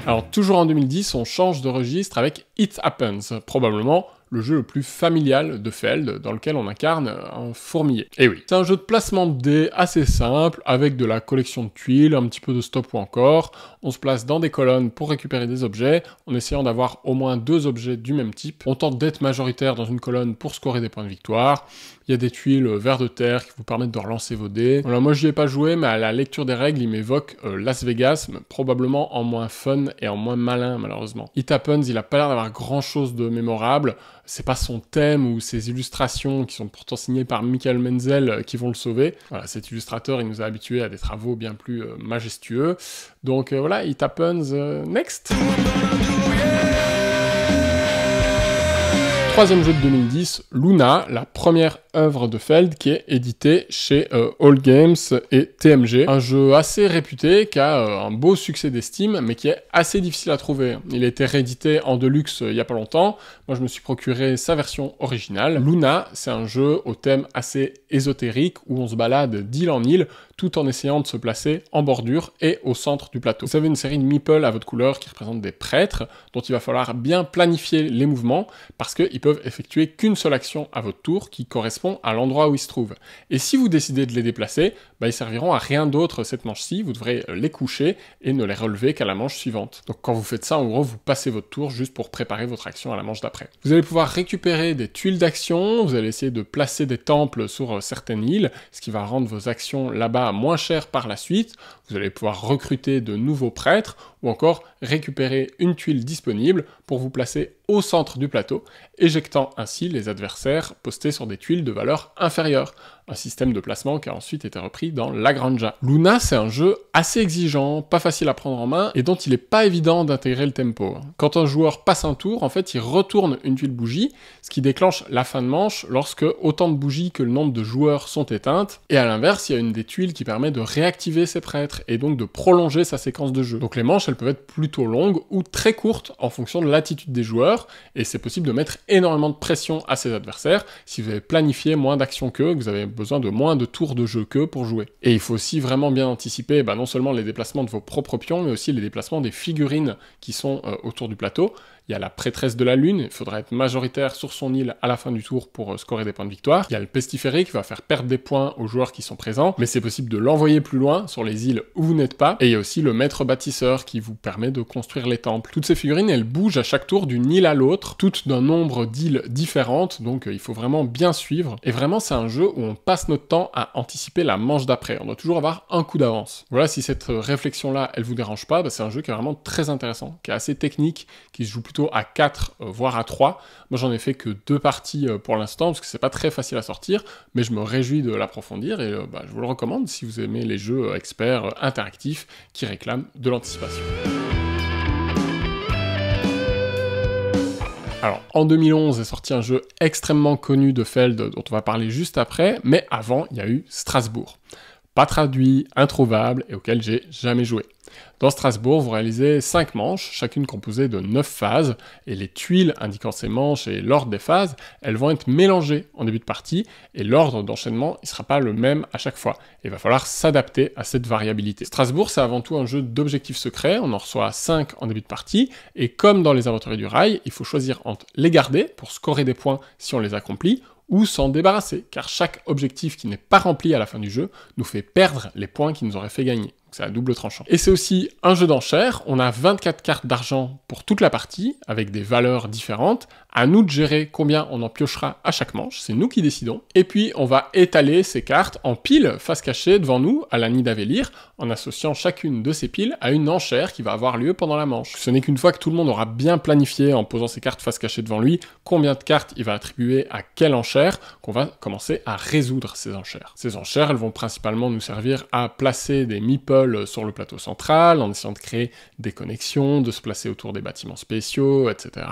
Speaker 1: Alors toujours en 2010, on change de registre avec It Happens, probablement le jeu le plus familial de Feld, dans lequel on incarne un fourmilier. Et eh oui, c'est un jeu de placement de dés assez simple, avec de la collection de tuiles, un petit peu de stop ou encore on se place dans des colonnes pour récupérer des objets, en essayant d'avoir au moins deux objets du même type. On tente d'être majoritaire dans une colonne pour scorer des points de victoire. Il y a des tuiles euh, vert de terre qui vous permettent de relancer vos dés. Alors moi j'y ai pas joué, mais à la lecture des règles, il m'évoque euh, Las Vegas, mais probablement en moins fun et en moins malin malheureusement. It Happens, il a pas l'air d'avoir grand chose de mémorable c'est pas son thème ou ses illustrations qui sont pourtant signées par Michael Menzel euh, qui vont le sauver. Voilà, cet illustrateur, il nous a habitués à des travaux bien plus euh, majestueux. Donc euh, voilà, it happens next. Troisième jeu de 2010, Luna, la première œuvre de Feld qui est édité chez euh, All Games et TMG. Un jeu assez réputé qui a euh, un beau succès d'estime mais qui est assez difficile à trouver. Il a été réédité en deluxe euh, il n'y a pas longtemps. Moi je me suis procuré sa version originale. Luna, c'est un jeu au thème assez ésotérique où on se balade d'île en île tout en essayant de se placer en bordure et au centre du plateau. Vous avez une série de meeples à votre couleur qui représentent des prêtres dont il va falloir bien planifier les mouvements parce qu'ils peuvent effectuer qu'une seule action à votre tour qui correspond à l'endroit où ils se trouvent. Et si vous décidez de les déplacer, bah, ils serviront à rien d'autre cette manche-ci, vous devrez les coucher et ne les relever qu'à la manche suivante. Donc quand vous faites ça, en gros, vous passez votre tour juste pour préparer votre action à la manche d'après. Vous allez pouvoir récupérer des tuiles d'action, vous allez essayer de placer des temples sur euh, certaines îles, ce qui va rendre vos actions là-bas moins chères par la suite. Vous allez pouvoir recruter de nouveaux prêtres ou encore récupérer une tuile disponible pour vous placer au centre du plateau, éjectant ainsi les adversaires postés sur des tuiles de valeur inférieure un système de placement qui a ensuite été repris dans La Granja. Luna, c'est un jeu assez exigeant, pas facile à prendre en main, et dont il n'est pas évident d'intégrer le tempo. Quand un joueur passe un tour, en fait, il retourne une tuile bougie, ce qui déclenche la fin de manche lorsque autant de bougies que le nombre de joueurs sont éteintes, et à l'inverse, il y a une des tuiles qui permet de réactiver ses prêtres, et donc de prolonger sa séquence de jeu. Donc les manches, elles peuvent être plutôt longues ou très courtes en fonction de l'attitude des joueurs, et c'est possible de mettre énormément de pression à ses adversaires si vous avez planifié moins d'actions qu'eux, que vous avez besoin de moins de tours de jeu qu'eux pour jouer. Et il faut aussi vraiment bien anticiper bah, non seulement les déplacements de vos propres pions, mais aussi les déplacements des figurines qui sont euh, autour du plateau, il y a la prêtresse de la Lune, il faudra être majoritaire sur son île à la fin du tour pour euh, scorer des points de victoire. Il y a le pestiféré qui va faire perdre des points aux joueurs qui sont présents, mais c'est possible de l'envoyer plus loin sur les îles où vous n'êtes pas. Et il y a aussi le maître bâtisseur qui vous permet de construire les temples. Toutes ces figurines, elles bougent à chaque tour d'une île à l'autre, toutes d'un nombre d'îles différentes, donc euh, il faut vraiment bien suivre. Et vraiment, c'est un jeu où on passe notre temps à anticiper la manche d'après. On doit toujours avoir un coup d'avance. Voilà, si cette euh, réflexion-là, elle vous dérange pas, bah, c'est un jeu qui est vraiment très intéressant, qui est assez technique, qui se joue plutôt à 4, euh, voire à 3. Moi, j'en ai fait que deux parties euh, pour l'instant, parce que c'est pas très facile à sortir, mais je me réjouis de l'approfondir et euh, bah, je vous le recommande si vous aimez les jeux experts interactifs qui réclament de l'anticipation. Alors, en 2011 est sorti un jeu extrêmement connu de Feld dont on va parler juste après, mais avant, il y a eu Strasbourg pas traduit, introuvable et auquel j'ai jamais joué. Dans Strasbourg, vous réalisez 5 manches, chacune composée de 9 phases, et les tuiles indiquant ces manches et l'ordre des phases, elles vont être mélangées en début de partie, et l'ordre d'enchaînement ne sera pas le même à chaque fois. Il va falloir s'adapter à cette variabilité. Strasbourg, c'est avant tout un jeu d'objectifs secrets, on en reçoit 5 en début de partie, et comme dans les aventuriers du rail, il faut choisir entre les garder pour scorer des points si on les accomplit, ou s'en débarrasser, car chaque objectif qui n'est pas rempli à la fin du jeu nous fait perdre les points qui nous auraient fait gagner c'est à double tranchant. Et c'est aussi un jeu d'enchères, on a 24 cartes d'argent pour toute la partie, avec des valeurs différentes, à nous de gérer combien on en piochera à chaque manche, c'est nous qui décidons, et puis on va étaler ces cartes en piles face cachée devant nous à la nid d'Avelir, en associant chacune de ces piles à une enchère qui va avoir lieu pendant la manche. Ce n'est qu'une fois que tout le monde aura bien planifié en posant ses cartes face cachée devant lui, combien de cartes il va attribuer à quelle enchère, qu'on va commencer à résoudre ces enchères. Ces enchères, elles vont principalement nous servir à placer des meeples sur le plateau central, en essayant de créer des connexions, de se placer autour des bâtiments spéciaux, etc.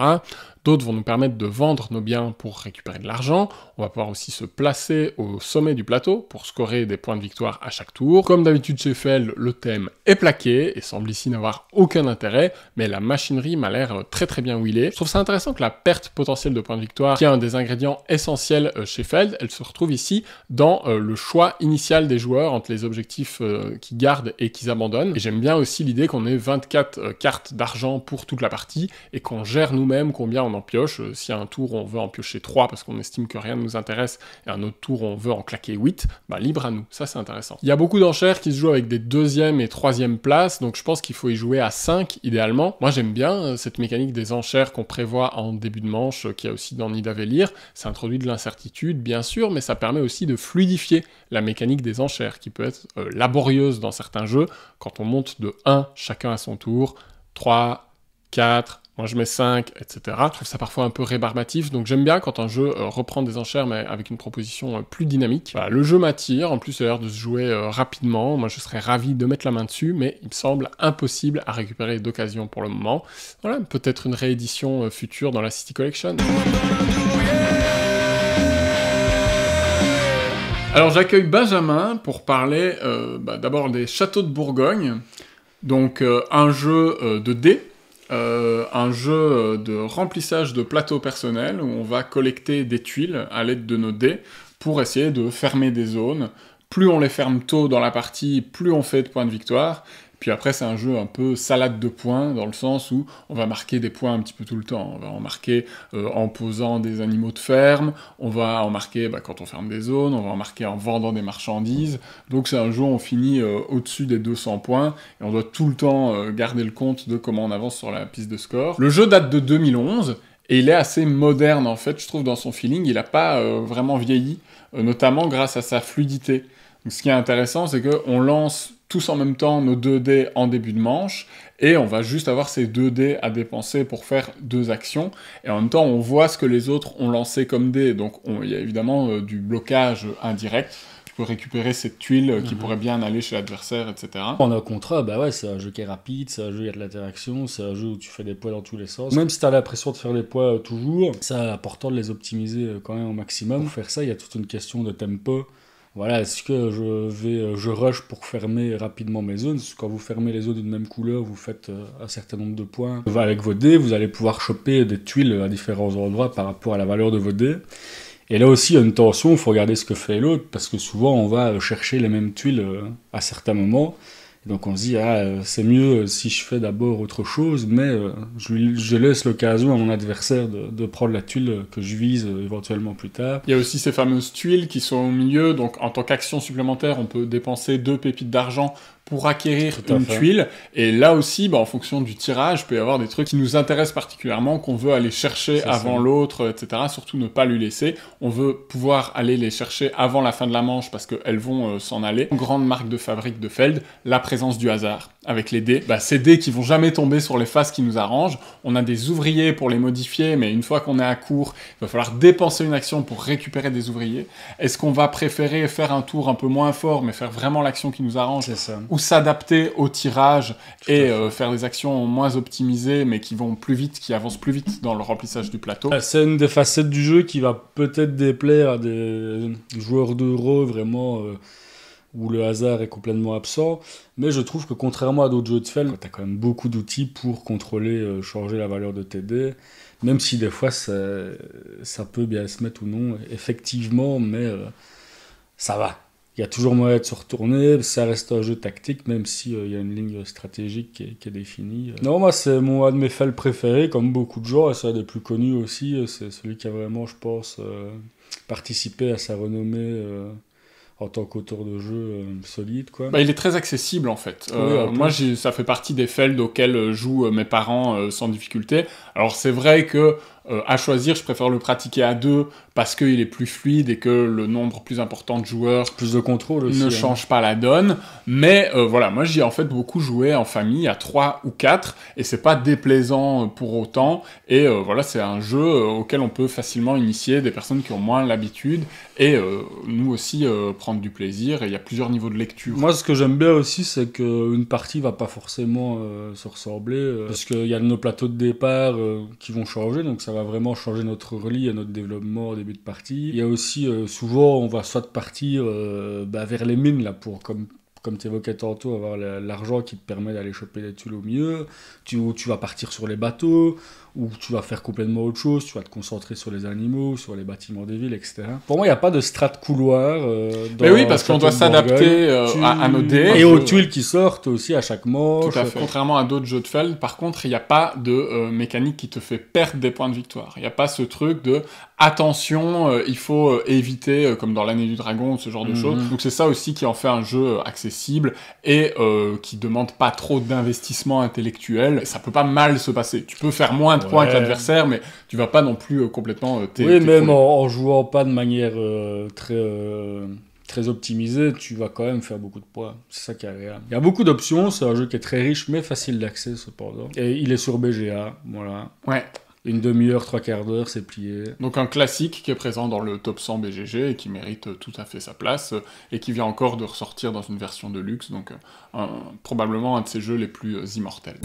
Speaker 1: D'autres vont nous permettre de vendre nos biens pour récupérer de l'argent. On va pouvoir aussi se placer au sommet du plateau pour scorer des points de victoire à chaque tour. Comme d'habitude chez Feld, le thème est plaqué et semble ici n'avoir aucun intérêt, mais la machinerie m'a l'air très très bien wheelée. Je trouve ça intéressant que la perte potentielle de points de victoire, qui est un des ingrédients essentiels euh, chez Feld, elle se retrouve ici dans euh, le choix initial des joueurs entre les objectifs euh, qu'ils gardent et qu'ils abandonnent. Et j'aime bien aussi l'idée qu'on ait 24 cartes d'argent pour toute la partie et qu'on gère nous-mêmes combien on en pioche. Euh, si un tour on veut en piocher 3 parce qu'on estime que rien ne nous intéresse, et un autre tour on veut en claquer 8, bah libre à nous, ça c'est intéressant. Il y a beaucoup d'enchères qui se jouent avec des deuxième et troisième places, donc je pense qu'il faut y jouer à 5 idéalement. Moi j'aime bien euh, cette mécanique des enchères qu'on prévoit en début de manche, euh, qu'il y a aussi dans Nidavellir. Ça introduit de l'incertitude, bien sûr, mais ça permet aussi de fluidifier la mécanique des enchères, qui peut être laborieuse dans certains jeux, quand on monte de 1 chacun à son tour, 3, 4, moi je mets 5, etc. Je trouve ça parfois un peu rébarbatif, donc j'aime bien quand un jeu euh, reprend des enchères mais avec une proposition euh, plus dynamique. le jeu m'attire, en plus il a l'air de se jouer euh, rapidement, moi je serais ravi de mettre la main dessus, mais il me semble impossible à récupérer d'occasion pour le moment. Voilà, peut-être une réédition future dans la City Collection. Alors j'accueille Benjamin pour parler bah, d'abord des Châteaux de Bourgogne, donc un jeu de dés euh, un jeu de remplissage de plateaux personnels où on va collecter des tuiles à l'aide de nos dés pour essayer de fermer des zones. Plus on les ferme tôt dans la partie, plus on fait de points de victoire. Puis après, c'est un jeu un peu salade de points, dans le sens où on va marquer des points un petit peu tout le temps. On va en marquer euh, en posant des animaux de ferme, on va en marquer bah, quand on ferme des zones, on va en marquer en vendant des marchandises. Donc c'est un jeu où on finit euh, au-dessus des 200 points, et on doit tout le temps euh, garder le compte de comment on avance sur la piste de score. Le jeu date de 2011, et il est assez moderne en fait, je trouve, dans son feeling. Il n'a pas vraiment vieilli, notamment grâce à sa fluidité. ce qui est intéressant, c'est on lance tous en même temps nos 2 dés en début de manche, et on va juste avoir ces 2 dés à dépenser pour faire deux actions, et en même temps on voit ce que les autres ont lancé comme dés,
Speaker 2: donc il y a évidemment euh, du blocage indirect. Tu peux récupérer cette tuile euh, qui mhm. pourrait bien aller chez l'adversaire, etc. On a contre bah ouais, c'est un jeu qui est rapide, c'est un jeu où il y a de l'interaction, c'est un jeu où tu fais des poids dans tous les sens. Même si tu as l'impression de faire des poids euh, toujours, c'est important de les optimiser quand même au maximum. Pour faire ça, il y a toute une question de tempo voilà, ce que je vais, euh, je rush pour fermer rapidement mes zones Quand vous fermez les zones d'une même couleur, vous faites euh, un certain nombre de points. Avec vos dés, vous allez pouvoir choper des tuiles à différents endroits par rapport à la valeur de vos dés. Et là aussi, il y a une tension, il faut regarder ce que fait l'autre, parce que souvent, on va euh, chercher les mêmes tuiles à certains moments donc on se dit, ah, euh, c'est mieux euh, si je fais d'abord autre chose, mais euh, je, laisse l'occasion à mon adversaire de, de, prendre la tuile que je vise éventuellement plus
Speaker 1: tard. Il y a aussi ces fameuses tuiles qui sont au milieu, donc en tant qu'action supplémentaire, on peut dépenser deux pépites d'argent pour acquérir une tuile. Et là aussi, bah, en fonction du tirage, peut y avoir des trucs qui nous intéressent particulièrement, qu'on veut aller chercher avant l'autre, etc. Surtout ne pas lui laisser. On veut pouvoir aller les chercher avant la fin de la manche parce qu'elles vont euh, s'en aller. Grande marque de fabrique de Feld, la présence du hasard avec les dés, bah, ces dés qui vont jamais tomber sur les faces qui nous arrangent. On a des ouvriers pour les modifier, mais une fois qu'on est à court, il va falloir dépenser une action pour récupérer des ouvriers. Est-ce qu'on va préférer faire un tour un peu moins fort, mais faire vraiment l'action qui nous arrange, ou s'adapter au tirage et euh, faire des actions moins optimisées, mais qui vont plus vite, qui avancent plus vite dans le remplissage du plateau
Speaker 2: ah, C'est une des facettes du jeu qui va peut-être déplaire à des joueurs d'euro vraiment. Euh, où le hasard est complètement absent. Mais je trouve que contrairement à d'autres jeux de Fell, tu as quand même beaucoup d'outils pour contrôler, euh, changer la valeur de tes dés. Même si des fois ça, ça peut bien se mettre ou non, effectivement, mais euh, ça va. Il y a toujours moyen de se retourner, ça reste un jeu tactique, même s'il euh, y a une ligne stratégique qui est, définie. Non, moi c'est mon un de mes Fell préférés, comme beaucoup de gens, et c'est des plus connus aussi. C'est celui qui a vraiment, je pense, participé à sa renommée en tant qu'auteur de jeu euh, solide quoi. Bah, il est
Speaker 1: très accessible en fait. Euh, moi ça fait partie des felds auxquels euh, jouent mes parents sans difficulté. Alors c'est vrai que euh, à choisir, je préfère le pratiquer à deux parce qu'il est plus fluide et que le nombre plus important de joueurs
Speaker 2: plus de contrôle ne hein. change
Speaker 1: pas la donne. Mais euh, voilà, moi j'y ai en fait beaucoup joué en famille à trois ou quatre et c'est pas déplaisant euh, pour autant. Et voilà, c'est un jeu auquel on peut facilement initier des personnes qui ont moins l'habitude et nous aussi prendre du plaisir. Et il y a plusieurs niveaux de lecture.
Speaker 2: Moi, ce que j'aime bien aussi, c'est qu'une partie va pas forcément se ressembler parce qu'il y a nos plateaux de départ qui vont changer, donc ça va vraiment changer notre reli et notre développement au début de partie. Il y a aussi, euh, souvent, on va soit partir euh, bah, vers les mines, là, pour, comme comme tu évoquais tantôt, avoir l'argent qui te permet d'aller choper des tuiles au mieux, tu, ou tu vas partir sur les bateaux, ou tu vas faire complètement autre chose, tu vas te concentrer sur les animaux, sur les bâtiments des villes, etc. Pour moi, il n'y a pas de strat couloir. Euh, Mais oui, parce qu'on doit s'adapter euh, à, nos dés. Et aux tuiles qui sortent aussi à chaque mort.
Speaker 1: Contrairement à d'autres jeux de Feld, par contre, il n'y a pas de euh, mécanique qui te fait perdre des points de victoire. Il n'y a pas ce truc de attention, il faut éviter, comme dans l'année du dragon, ce genre de mhm. choses. Donc c'est ça aussi qui en fait un jeu accessible et euh, qui demande pas trop d'investissement intellectuel, ça peut pas mal se passer. Tu peux faire moins de points que l'adversaire, mais tu vas pas non plus euh, complètement complètement. Euh, oui, même
Speaker 2: en, jouant pas de manière très très optimisée tu vas quand même faire beaucoup de poids. C'est ça qui est agréable. Il y a beaucoup d'options, c'est un jeu qui est très riche mais facile d'accès cependant. Et il est sur BGA, voilà. Ouais. Une demi-heure, trois quarts d'heure, c'est plié.
Speaker 1: Donc un classique qui est présent dans le top 100 BGG et qui mérite tout à fait sa place et qui vient encore de ressortir dans une version de luxe, donc euh, probablement un de ses jeux les plus immortels.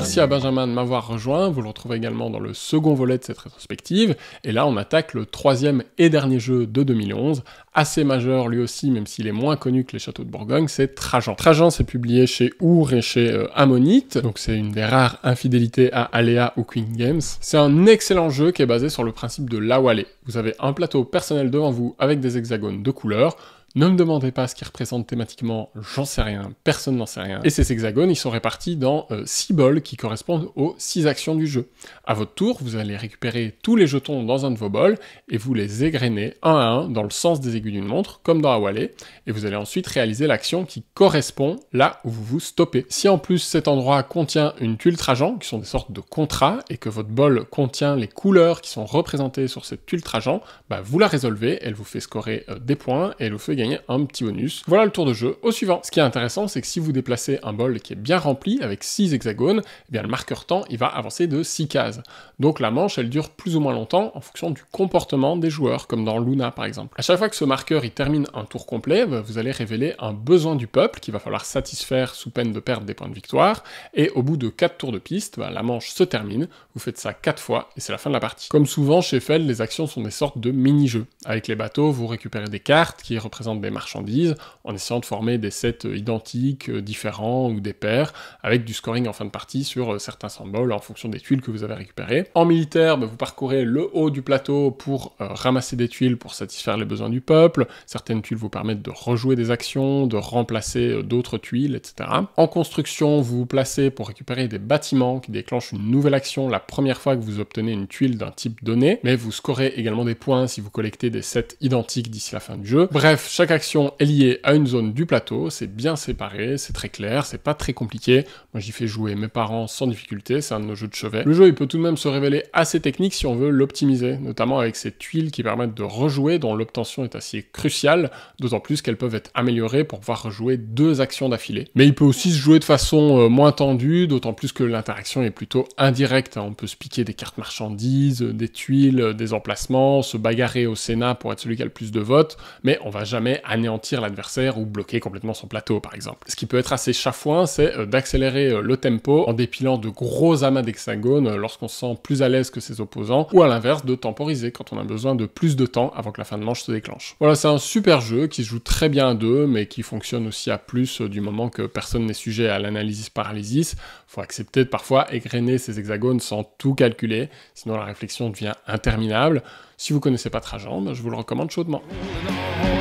Speaker 1: Merci à Benjamin de m'avoir rejoint. Vous le retrouvez également dans le second volet de cette rétrospective. Et là, on attaque le troisième et dernier jeu de 2011, assez majeur lui aussi, même s'il est moins connu que les châteaux de Bourgogne, c'est Trajan. Trajan, c'est publié chez Our et chez euh, Ammonite, donc c'est une des rares infidélités à Alea ou Queen Games. C'est un excellent jeu qui est basé sur le principe de l'awale. Vous avez un plateau personnel devant vous avec des hexagones de couleurs, ne me demandez pas ce qu'ils représentent thématiquement, j'en sais rien, personne n'en sait rien. Et ces hexagones, ils sont répartis dans 6 euh, bols qui correspondent aux 6 actions du jeu. À votre tour, vous allez récupérer tous les jetons dans un de vos bols et vous les égrenez un à un dans le sens des aiguilles d'une montre, comme dans Awale, et vous allez ensuite réaliser l'action qui correspond là où vous vous stoppez. Si en plus cet endroit contient une tuile Trajan, qui sont des sortes de contrats, et que votre bol contient les couleurs qui sont représentées sur cette tuile Trajan, bah vous la résolvez, elle vous fait scorer euh, des points et elle vous fait un petit bonus. Voilà le tour de jeu. Au suivant, ce qui est intéressant, c'est que si vous déplacez un bol qui est bien rempli avec 6 hexagones, eh bien le marqueur temps, il va avancer de 6 cases. Donc la manche, elle dure plus ou moins longtemps en fonction du comportement des joueurs, comme dans Luna par exemple. À chaque fois que ce marqueur il termine un tour complet, bah, vous allez révéler un besoin du peuple qu'il va falloir satisfaire sous peine de perdre des points de victoire. Et au bout de 4 tours de piste, bah, la manche se termine. Vous faites ça 4 fois et c'est la fin de la partie. Comme souvent chez FEL, les actions sont des sortes de mini-jeux. Avec les bateaux, vous récupérez des cartes qui représentent des marchandises, en essayant de former des sets euh, identiques, euh, différents ou des paires, avec du scoring en fin de partie sur euh, certains symboles en fonction des tuiles que vous avez récupérées. En militaire, bah, vous parcourez le haut du plateau pour ramasser des tuiles pour satisfaire les besoins du peuple, certaines tuiles vous permettent de rejouer des actions, de remplacer d'autres tuiles, etc. En construction, vous vous placez pour récupérer des bâtiments qui déclenchent une nouvelle action la première fois que vous obtenez une tuile d'un type donné, mais vous scorez également des points si vous collectez des sets identiques d'ici la fin du jeu. Bref, chaque action est liée à une zone du plateau, c'est bien séparé, c'est très clair, c'est pas très compliqué. Moi j'y fais jouer mes parents sans difficulté, c'est un de nos jeux de chevet. Le jeu il peut tout de même se révéler assez technique si on veut l'optimiser, notamment avec ces tuiles qui permettent de rejouer dont l'obtention est assez cruciale, d'autant plus qu'elles peuvent être améliorées pour pouvoir rejouer deux actions d'affilée. Mais il peut aussi se jouer de façon euh, moins tendue, d'autant plus que l'interaction est plutôt indirecte. Hein. On peut se piquer des cartes marchandises, euh, des tuiles, euh, des emplacements, se bagarrer au Sénat pour être celui qui a le plus de votes, mais on va jamais anéantir l'adversaire ou bloquer complètement son plateau, par exemple. Ce qui peut être assez chafouin, c'est euh, d'accélérer euh, le tempo en dépilant de gros amas d'hexagones euh, lorsqu'on se sent plus à l'aise que ses opposants, ou à l'inverse, de temporiser quand on a besoin de plus de temps avant que la fin de manche se déclenche. Voilà, c'est un super jeu qui se joue très bien à deux, mais qui fonctionne aussi à plus du moment que personne n'est sujet à l'analysis-paralysis. Faut accepter de parfois égrener ses hexagones sans tout calculer, sinon la réflexion devient interminable. Si vous connaissez pas Trajan, ben, je vous le recommande chaudement.
Speaker 2: Oh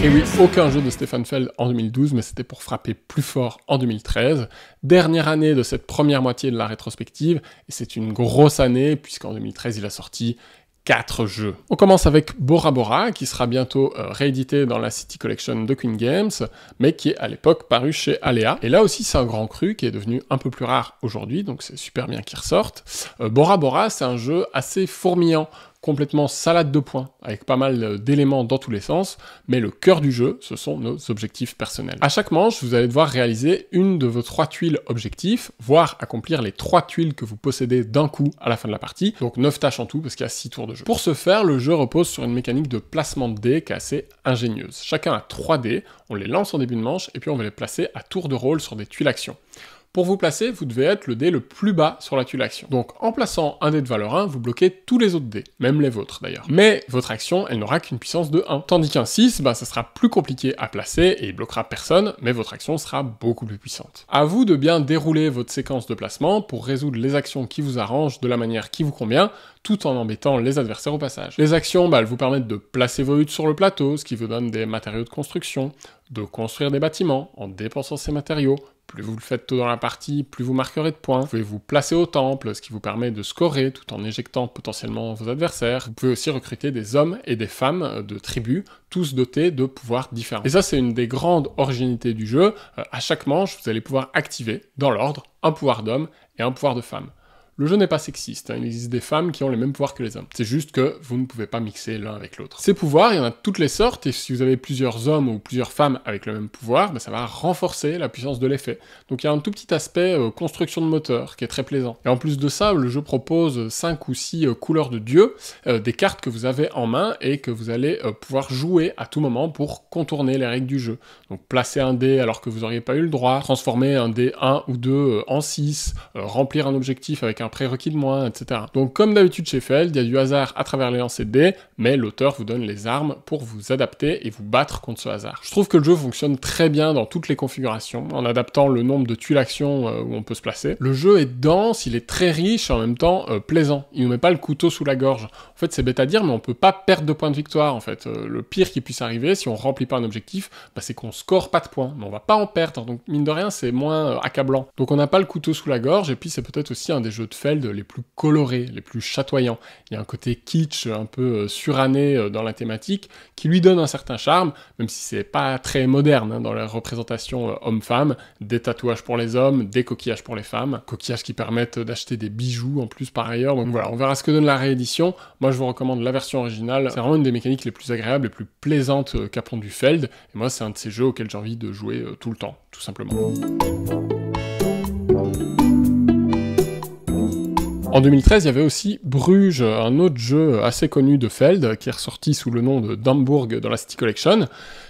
Speaker 2: Et oui, aucun
Speaker 1: jeu de Stefan Feld en 2012, mais c'était pour frapper plus fort en 2013. Dernière année de cette première moitié de la rétrospective, et c'est une grosse année, puisqu'en 2013, il a sorti 4 jeux. On commence avec Bora Bora, qui sera bientôt euh, réédité dans la City Collection de Queen Games, mais qui est à l'époque paru chez Alea. Et là aussi, c'est un grand cru qui est devenu un peu plus rare aujourd'hui, donc c'est super bien qu'il ressorte. Euh, Bora Bora, c'est un jeu assez fourmillant complètement salade de points, avec pas mal euh, d'éléments dans tous les sens, mais le cœur du jeu, ce sont nos objectifs personnels. À chaque manche, vous allez devoir réaliser une de vos trois tuiles objectifs, voire accomplir les trois tuiles que vous possédez d'un coup à la fin de la partie, donc neuf tâches en tout, parce qu'il y a 6 tours de jeu. Pour ce faire, le jeu repose sur une mécanique de placement de dés qui est assez ingénieuse. Chacun a 3 dés, on les lance en début de manche, et puis on va les placer à tour de rôle sur des tuiles actions. Pour vous placer, vous devez être le dé le plus bas sur la tuile action. Donc en plaçant un dé de valeur 1, vous bloquez tous les autres dés, même les vôtres d'ailleurs. Mais votre action, elle n'aura qu'une puissance de 1. Tandis qu'un 6, bah, ça sera plus compliqué à placer et il bloquera personne, mais votre action sera beaucoup plus puissante. À vous de bien dérouler votre séquence de placement pour résoudre les actions qui vous arrangent de la manière qui vous convient, tout en embêtant les adversaires au passage. Les actions, bah, elles vous permettent de placer vos huttes sur le plateau, ce qui vous donne des matériaux de construction, de construire des bâtiments en dépensant ces matériaux, plus vous le faites tôt dans la partie, plus vous marquerez de points. Vous pouvez vous placer au temple, ce qui vous permet de scorer tout en éjectant potentiellement vos adversaires. Vous pouvez aussi recruter des hommes et des femmes euh, de tribus, tous dotés de pouvoirs différents. Et ça, c'est une des grandes originalités du jeu. Euh, à chaque manche, vous allez pouvoir activer, dans l'ordre, un pouvoir d'homme et un pouvoir de femme. Le jeu n'est pas sexiste, hein. il existe des femmes qui ont les mêmes pouvoirs que les hommes. C'est juste que vous ne pouvez pas mixer l'un avec l'autre. Ces pouvoirs, il y en a toutes les sortes, et si vous avez plusieurs hommes ou plusieurs femmes avec le même pouvoir, ben, ça va renforcer la puissance de l'effet. Donc il y a un tout petit aspect euh, construction de moteur qui est très plaisant. Et en plus de ça, le jeu propose cinq ou six euh, couleurs de dieu, euh, des cartes que vous avez en main et que vous allez pouvoir jouer à tout moment pour contourner les règles du jeu. Donc placer un dé alors que vous n'auriez pas eu le droit, transformer un dé 1 ou 2 en 6, remplir un objectif avec un prérequis de moins, etc. Donc comme d'habitude chez Feld, il y a du hasard à travers les lancers de dés, mais l'auteur vous donne les armes pour vous adapter et vous battre contre ce hasard. Je trouve que le jeu fonctionne très bien dans toutes les configurations, en adaptant le nombre de tuiles actions euh, où on peut se placer. Le jeu est dense, il est très riche, en même temps euh, plaisant. Il nous met pas le couteau sous la gorge. En fait, c'est bête à dire, mais on peut pas perdre de points de victoire, en fait. Euh, le pire qui puisse arriver, si on remplit pas un objectif, bah, c'est qu'on score pas de points, mais on va pas en perdre. Donc mine de rien, c'est moins accablant. Donc on n'a pas le couteau sous la gorge, et puis c'est peut-être aussi un des jeux de Feld les plus colorés, les plus chatoyants. Il y a un côté kitsch, un peu euh, suranné euh, dans la thématique, qui lui donne un certain charme, même si c'est pas très moderne hein, dans la représentation euh, homme-femme. Des tatouages pour les hommes, des coquillages pour les femmes, coquillages qui permettent d'acheter des bijoux en plus par ailleurs. Donc voilà, on verra ce que donne la réédition. Moi, je vous recommande la version originale. C'est vraiment une des mécaniques les plus agréables, les plus plaisantes qu'apprend du Feld. Et moi, c'est un de ces jeux auxquels j'ai envie de jouer tout le temps, tout simplement. En 2013, il y avait aussi Bruges, un autre jeu assez connu de Feld, qui est ressorti sous le nom de Dambourg dans la City Collection.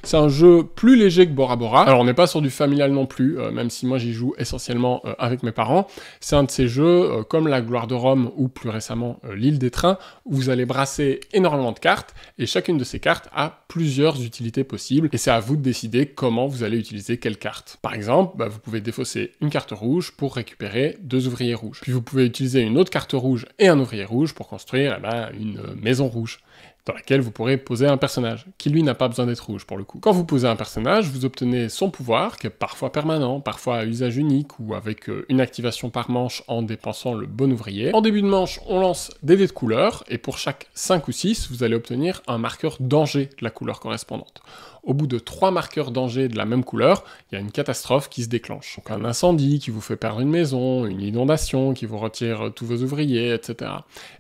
Speaker 1: C'est un jeu plus léger que Bora Bora. Alors, on n'est pas sur du familial non plus, euh, même si moi j'y joue essentiellement euh, avec mes parents. C'est un de ces jeux, euh, comme La Gloire de Rome ou plus récemment L'île des Trains, où vous allez brasser énormément de cartes, et chacune de ces cartes a plusieurs utilités possibles, et c'est à vous de décider comment vous allez utiliser quelle carte. Par exemple, bah, vous pouvez défausser une carte rouge pour récupérer deux ouvriers rouges. Puis vous pouvez utiliser une autre carte rouge et un ouvrier rouge pour construire eh ben, une euh, maison rouge dans laquelle vous pourrez poser un personnage, qui lui n'a pas besoin d'être rouge pour le coup. Quand vous posez un personnage, vous obtenez son pouvoir, qui est parfois permanent, parfois à usage unique, ou avec euh, une activation par manche en dépensant le bon ouvrier. En début de manche, on lance des dés de couleur, et pour chaque 5 ou 6, vous allez obtenir un marqueur danger de la couleur correspondante. Au bout de 3 marqueurs danger de la même couleur, il y a une catastrophe qui se déclenche. Donc un incendie qui vous fait perdre une maison, une inondation qui vous retire euh, tous vos ouvriers, etc.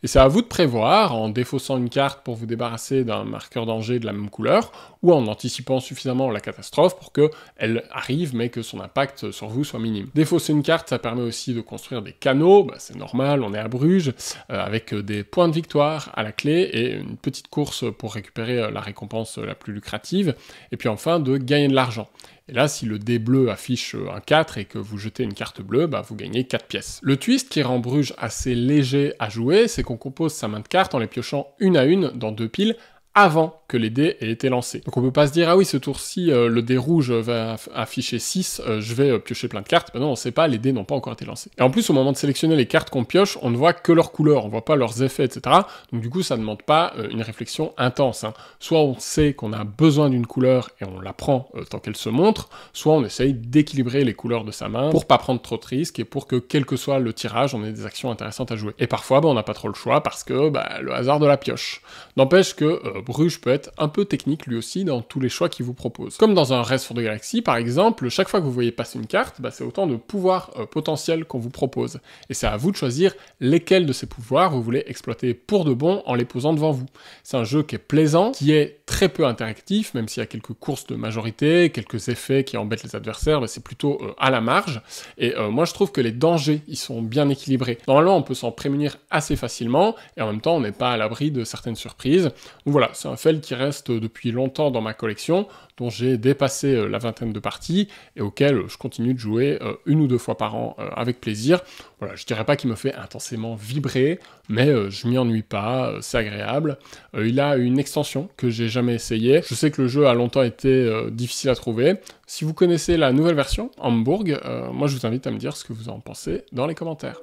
Speaker 1: Et c'est à vous de prévoir, en défaussant une carte pour vous débarrasser débarrasser d'un marqueur danger de la même couleur, ou en anticipant suffisamment la catastrophe pour qu'elle arrive mais que son impact sur vous soit minime. Défausser une carte, ça permet aussi de construire des canaux, bah, c'est normal, on est à Bruges, euh, avec des points de victoire à la clé et une petite course pour récupérer euh, la récompense euh, la plus lucrative, et puis enfin de gagner de l'argent. Et là, si le dé bleu affiche euh, un 4 et que vous jetez une carte bleue, bah, vous gagnez 4 pièces. Le twist qui rend Bruges assez léger à jouer, c'est qu'on compose sa main de cartes en les piochant une à une dans deux piles avant que les dés aient été lancés. Donc on peut pas se dire, ah oui, ce tour-ci, euh, le dé rouge va afficher 6, euh, je vais euh, piocher plein de cartes. Ben non, on sait pas, les dés n'ont pas encore été lancés. Et en plus, au moment de sélectionner les cartes qu'on pioche, on ne voit que leur couleur, on voit pas leurs effets, etc. Donc du coup, ça ne demande pas une réflexion intense. Hein. Soit on sait qu'on a besoin d'une couleur et on la prend tant qu'elle se montre, soit on essaye d'équilibrer les couleurs de sa main pour pas prendre trop de risques et pour que quel que soit le tirage, on ait des actions intéressantes à jouer. Et parfois, ben, on n'a pas trop le choix parce que bah, le hasard de la pioche. N'empêche que Bruges peut être un peu technique lui aussi dans tous les choix qu'il vous propose. Comme dans un Rest for the Galaxy, par exemple, chaque fois que vous voyez passer une carte, bah, c'est autant de pouvoirs euh, potentiels qu'on vous propose. Et c'est à vous de choisir lesquels de ces pouvoirs vous voulez exploiter pour de bon en les posant devant vous. C'est un jeu qui est plaisant, qui est très peu interactif, même s'il y a quelques courses de majorité, quelques effets qui embêtent les adversaires, bah, c'est plutôt euh, à la marge. Et euh, moi, je trouve que les dangers, ils sont bien équilibrés. Normalement, on peut s'en prémunir assez facilement, et en même temps, on n'est pas à l'abri de certaines surprises. Donc voilà, c'est un fait qui qui reste depuis longtemps dans ma collection, dont j'ai dépassé euh, la vingtaine de parties et auquel je continue de jouer euh, une ou deux fois par an euh, avec plaisir. Voilà, je dirais pas qu'il me fait intensément vibrer, mais je m'y ennuie pas, c'est agréable. il a une extension que j'ai jamais essayée. Je sais que le jeu a longtemps été difficile à trouver. Si vous connaissez la nouvelle version, Hamburg, moi je vous invite à me dire ce que vous en pensez dans les commentaires.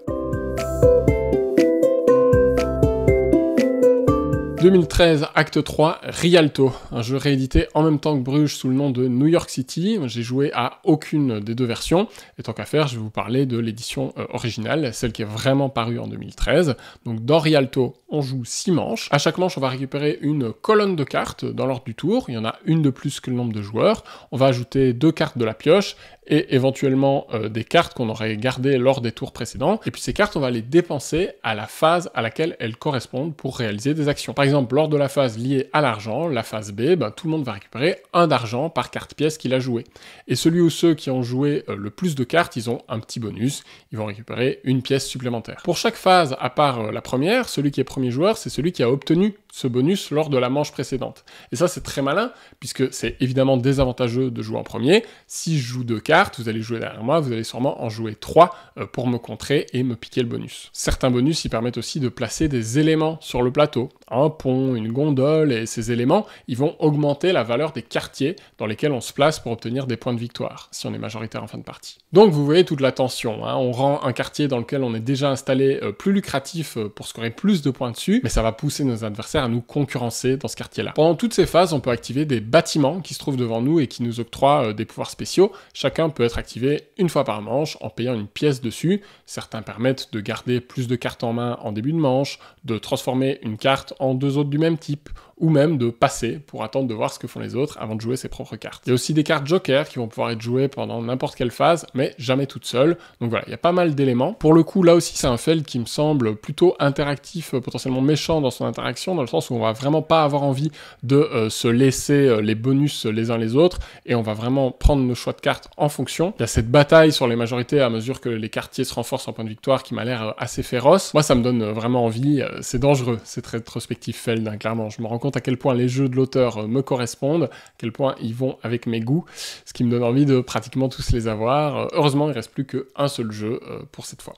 Speaker 1: 2013, acte 3, Rialto, un jeu réédité en même temps que Bruges sous le nom de New York City. J'ai joué à aucune des deux versions, et tant qu'à faire, je vais vous parler de l'édition euh, originale, celle qui est vraiment parue en 2013. Donc dans Rialto, on joue 6 manches. À chaque manche, on va récupérer une colonne de cartes dans l'ordre du tour. Il y en a une de plus que le nombre de joueurs. On va ajouter deux cartes de la pioche, et éventuellement euh, des cartes qu'on aurait gardées lors des tours précédents. Et puis ces cartes, on va les dépenser à la phase à laquelle elles correspondent pour réaliser des actions. Par exemple, lors de la phase liée à l'argent, la phase B, ben, tout le monde va récupérer un d'argent par carte pièce qu'il a joué. Et celui ou ceux qui ont joué euh, le plus de cartes, ils ont un petit bonus, ils vont récupérer une pièce supplémentaire. Pour chaque phase, à part euh, la première, celui qui est premier joueur, c'est celui qui a obtenu ce bonus lors de la manche précédente. Et ça, c'est très malin, puisque c'est évidemment désavantageux de jouer en premier. Si je joue deux cartes, vous allez jouer derrière moi, vous allez sûrement en jouer trois euh, pour me contrer et me piquer le bonus. Certains bonus, ils permettent aussi de placer des éléments sur le plateau. Un pont, une gondole, et ces éléments, ils vont augmenter la valeur des quartiers dans lesquels on se place pour obtenir des points de victoire, si on est majoritaire en fin de partie. Donc vous voyez toute la tension, hein. on rend un quartier dans lequel on est déjà installé euh, plus lucratif euh, pour scorer plus de points dessus, mais ça va pousser nos adversaires à nous concurrencer dans ce quartier-là. Pendant toutes ces phases, on peut activer des bâtiments qui se trouvent devant nous et qui nous octroient euh, des pouvoirs spéciaux. Chacun peut être activé une fois par manche en payant une pièce dessus. Certains permettent de garder plus de cartes en main en début de manche, de transformer une carte en deux autres du même type ou même de passer pour attendre de voir ce que font les autres avant de jouer ses propres cartes. Il y a aussi des cartes joker qui vont pouvoir être jouées pendant n'importe quelle phase, mais jamais toutes seules. Donc voilà, il y a pas mal d'éléments. Pour le coup, là aussi, c'est un feld qui me semble plutôt interactif, euh, potentiellement méchant dans son interaction, dans le sens où on va vraiment pas avoir envie de euh, se laisser euh, les bonus les uns les autres, et on va vraiment prendre nos choix de cartes en fonction. Il y a cette bataille sur les majorités à mesure que les quartiers se renforcent en point de victoire qui m'a l'air assez féroce. Moi, ça me donne vraiment envie. C'est dangereux, c'est très prospectif feld, hein, clairement. Je me rends à quel point les jeux de l'auteur euh, me correspondent, à quel point ils vont avec mes goûts, ce qui me donne envie de pratiquement tous les avoir. Euh, heureusement, il ne reste plus qu'un seul jeu euh, pour cette fois.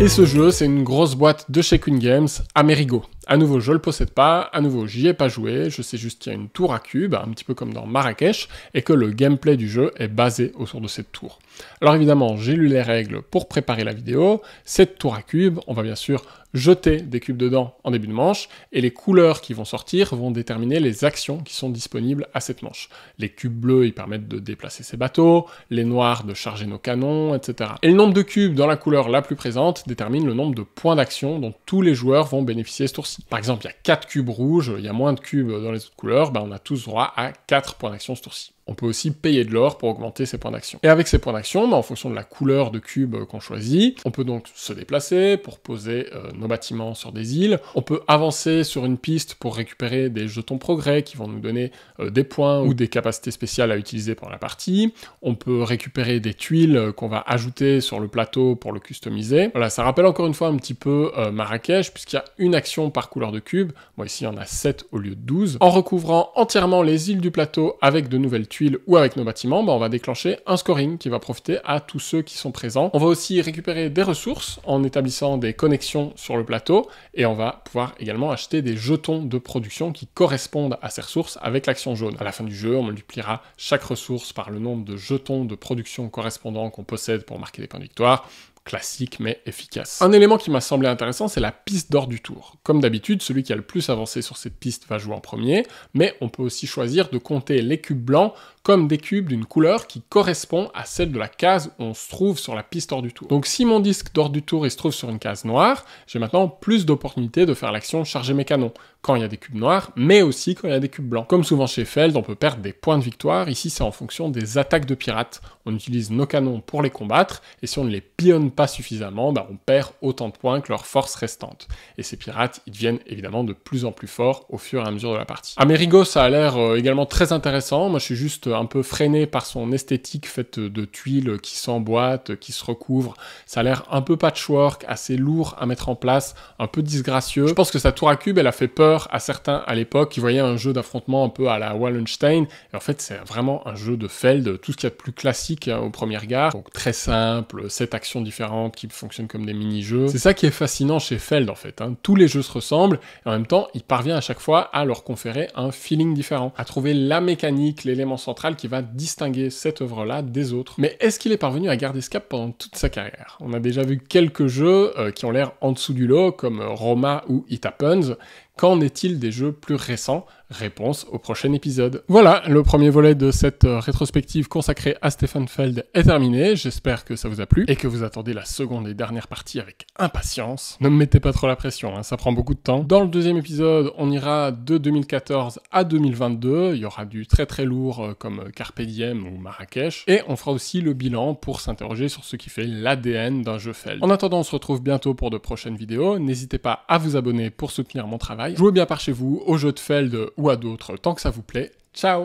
Speaker 1: Et ce jeu, c'est une grosse boîte de chez Queen Games, Amerigo. À nouveau, je le possède pas, à nouveau, j'y ai pas joué, je sais juste qu'il y a une tour à cube, un petit peu comme dans Marrakech, et que le gameplay du jeu est basé autour de cette tour. Alors évidemment, j'ai lu les règles pour préparer la vidéo. Cette tour à cube, on va bien sûr jeter des cubes dedans en début de manche, et les couleurs qui vont sortir vont déterminer les actions qui sont disponibles à cette manche. Les cubes bleus, ils permettent de déplacer ses bateaux, les noirs de charger nos canons, etc. Et le nombre de cubes dans la couleur la plus présente détermine le nombre de points d'action dont tous les joueurs vont bénéficier ce tour-ci par exemple, il y a 4 cubes rouges, il y a moins de cubes dans les autres couleurs, ben, on a tous droit à 4 points d'action ce tour-ci. On peut aussi payer de l'or pour augmenter ses points d'action. Et avec ces points d'action, bah, en fonction de la couleur de cube euh, qu'on choisit, on peut donc se déplacer pour poser euh, nos bâtiments sur des îles, on peut avancer sur une piste pour récupérer des jetons progrès qui vont nous donner euh, des points ou des capacités spéciales à utiliser pendant la partie, on peut récupérer des tuiles qu'on va ajouter sur le plateau pour le customiser. Voilà, ça rappelle encore une fois un petit peu Marrakech, puisqu'il y a une action par couleur de cube, moi ici il y en a 7 au lieu de 12, en recouvrant entièrement les îles du plateau avec de nouvelles tuiles ou avec nos bâtiments, bah, on va déclencher un scoring qui va profiter à tous ceux qui sont présents. On va aussi récupérer des ressources en établissant des connexions sur le plateau et on va pouvoir également acheter des jetons de production qui correspondent à ces ressources avec l'action jaune. À la fin du jeu, on multipliera chaque ressource par le nombre de jetons de production correspondants qu'on possède pour marquer des points de victoire classique mais efficace. Un élément qui m'a semblé intéressant, c'est la piste d'or du tour. Comme d'habitude, celui qui a le plus avancé sur cette piste va jouer en premier, mais on peut aussi choisir de compter les cubes blancs comme des cubes d'une couleur qui correspond à celle de la case où on se trouve sur la piste d'or du tour. Donc si mon disque d'or du tour il se trouve sur une case noire, j'ai maintenant plus d'opportunités de faire l'action charger mes canons quand il y a des cubes noirs, mais aussi quand il y a des cubes blancs. Comme souvent chez Feld, on peut perdre des points de victoire, ici c'est en fonction des attaques de pirates. On utilise nos canons pour les combattre, et si on ne les pionne pas suffisamment, bah on perd autant de points que leurs forces restantes. Et ces pirates, ils deviennent évidemment de plus en plus forts au fur et à mesure de la partie. Amerigo, ça a l'air euh, également très intéressant, moi je suis juste un peu freiné par son esthétique faite de tuiles qui s'emboîtent, qui se recouvrent, ça a l'air un peu patchwork, assez lourd à mettre en place, un peu disgracieux. Je pense que sa tour à cube, elle a fait peur à certains à l'époque qui voyaient un jeu d'affrontement un peu à la Wallenstein. Et en fait, c'est vraiment un jeu de Feld, tout ce qu'il y a de plus classique hein, au premier regard. Donc très simple, sept actions différentes qui fonctionnent comme des mini-jeux. C'est ça qui est fascinant chez Feld en fait. Hein. Tous les jeux se ressemblent et en même temps, il parvient à chaque fois à leur conférer un feeling différent, à trouver la mécanique, l'élément central qui va distinguer cette œuvre-là des autres. Mais est-ce qu'il est parvenu à garder ce cap pendant toute sa carrière On a déjà vu quelques jeux euh, qui ont l'air en dessous du lot, comme euh, Roma ou It Happens, Qu'en est-il des jeux plus récents Réponse au prochain épisode. Voilà, le premier volet de cette euh, rétrospective consacrée à Stefan Feld est terminé. J'espère que ça vous a plu et que vous attendez la seconde et dernière partie avec impatience. Ne me mettez pas trop la pression, hein, ça prend beaucoup de temps. Dans le deuxième épisode, on ira de 2014 à 2022. Il y aura du très très lourd euh, comme Carpe Diem ou Marrakech. Et on fera aussi le bilan pour s'interroger sur ce qui fait l'ADN d'un jeu Feld. En attendant, on se retrouve bientôt pour de prochaines vidéos. N'hésitez pas à vous abonner pour soutenir mon travail. Jouez bien par chez vous, au jeu de Feld ou à d'autres, tant que ça vous plaît. Ciao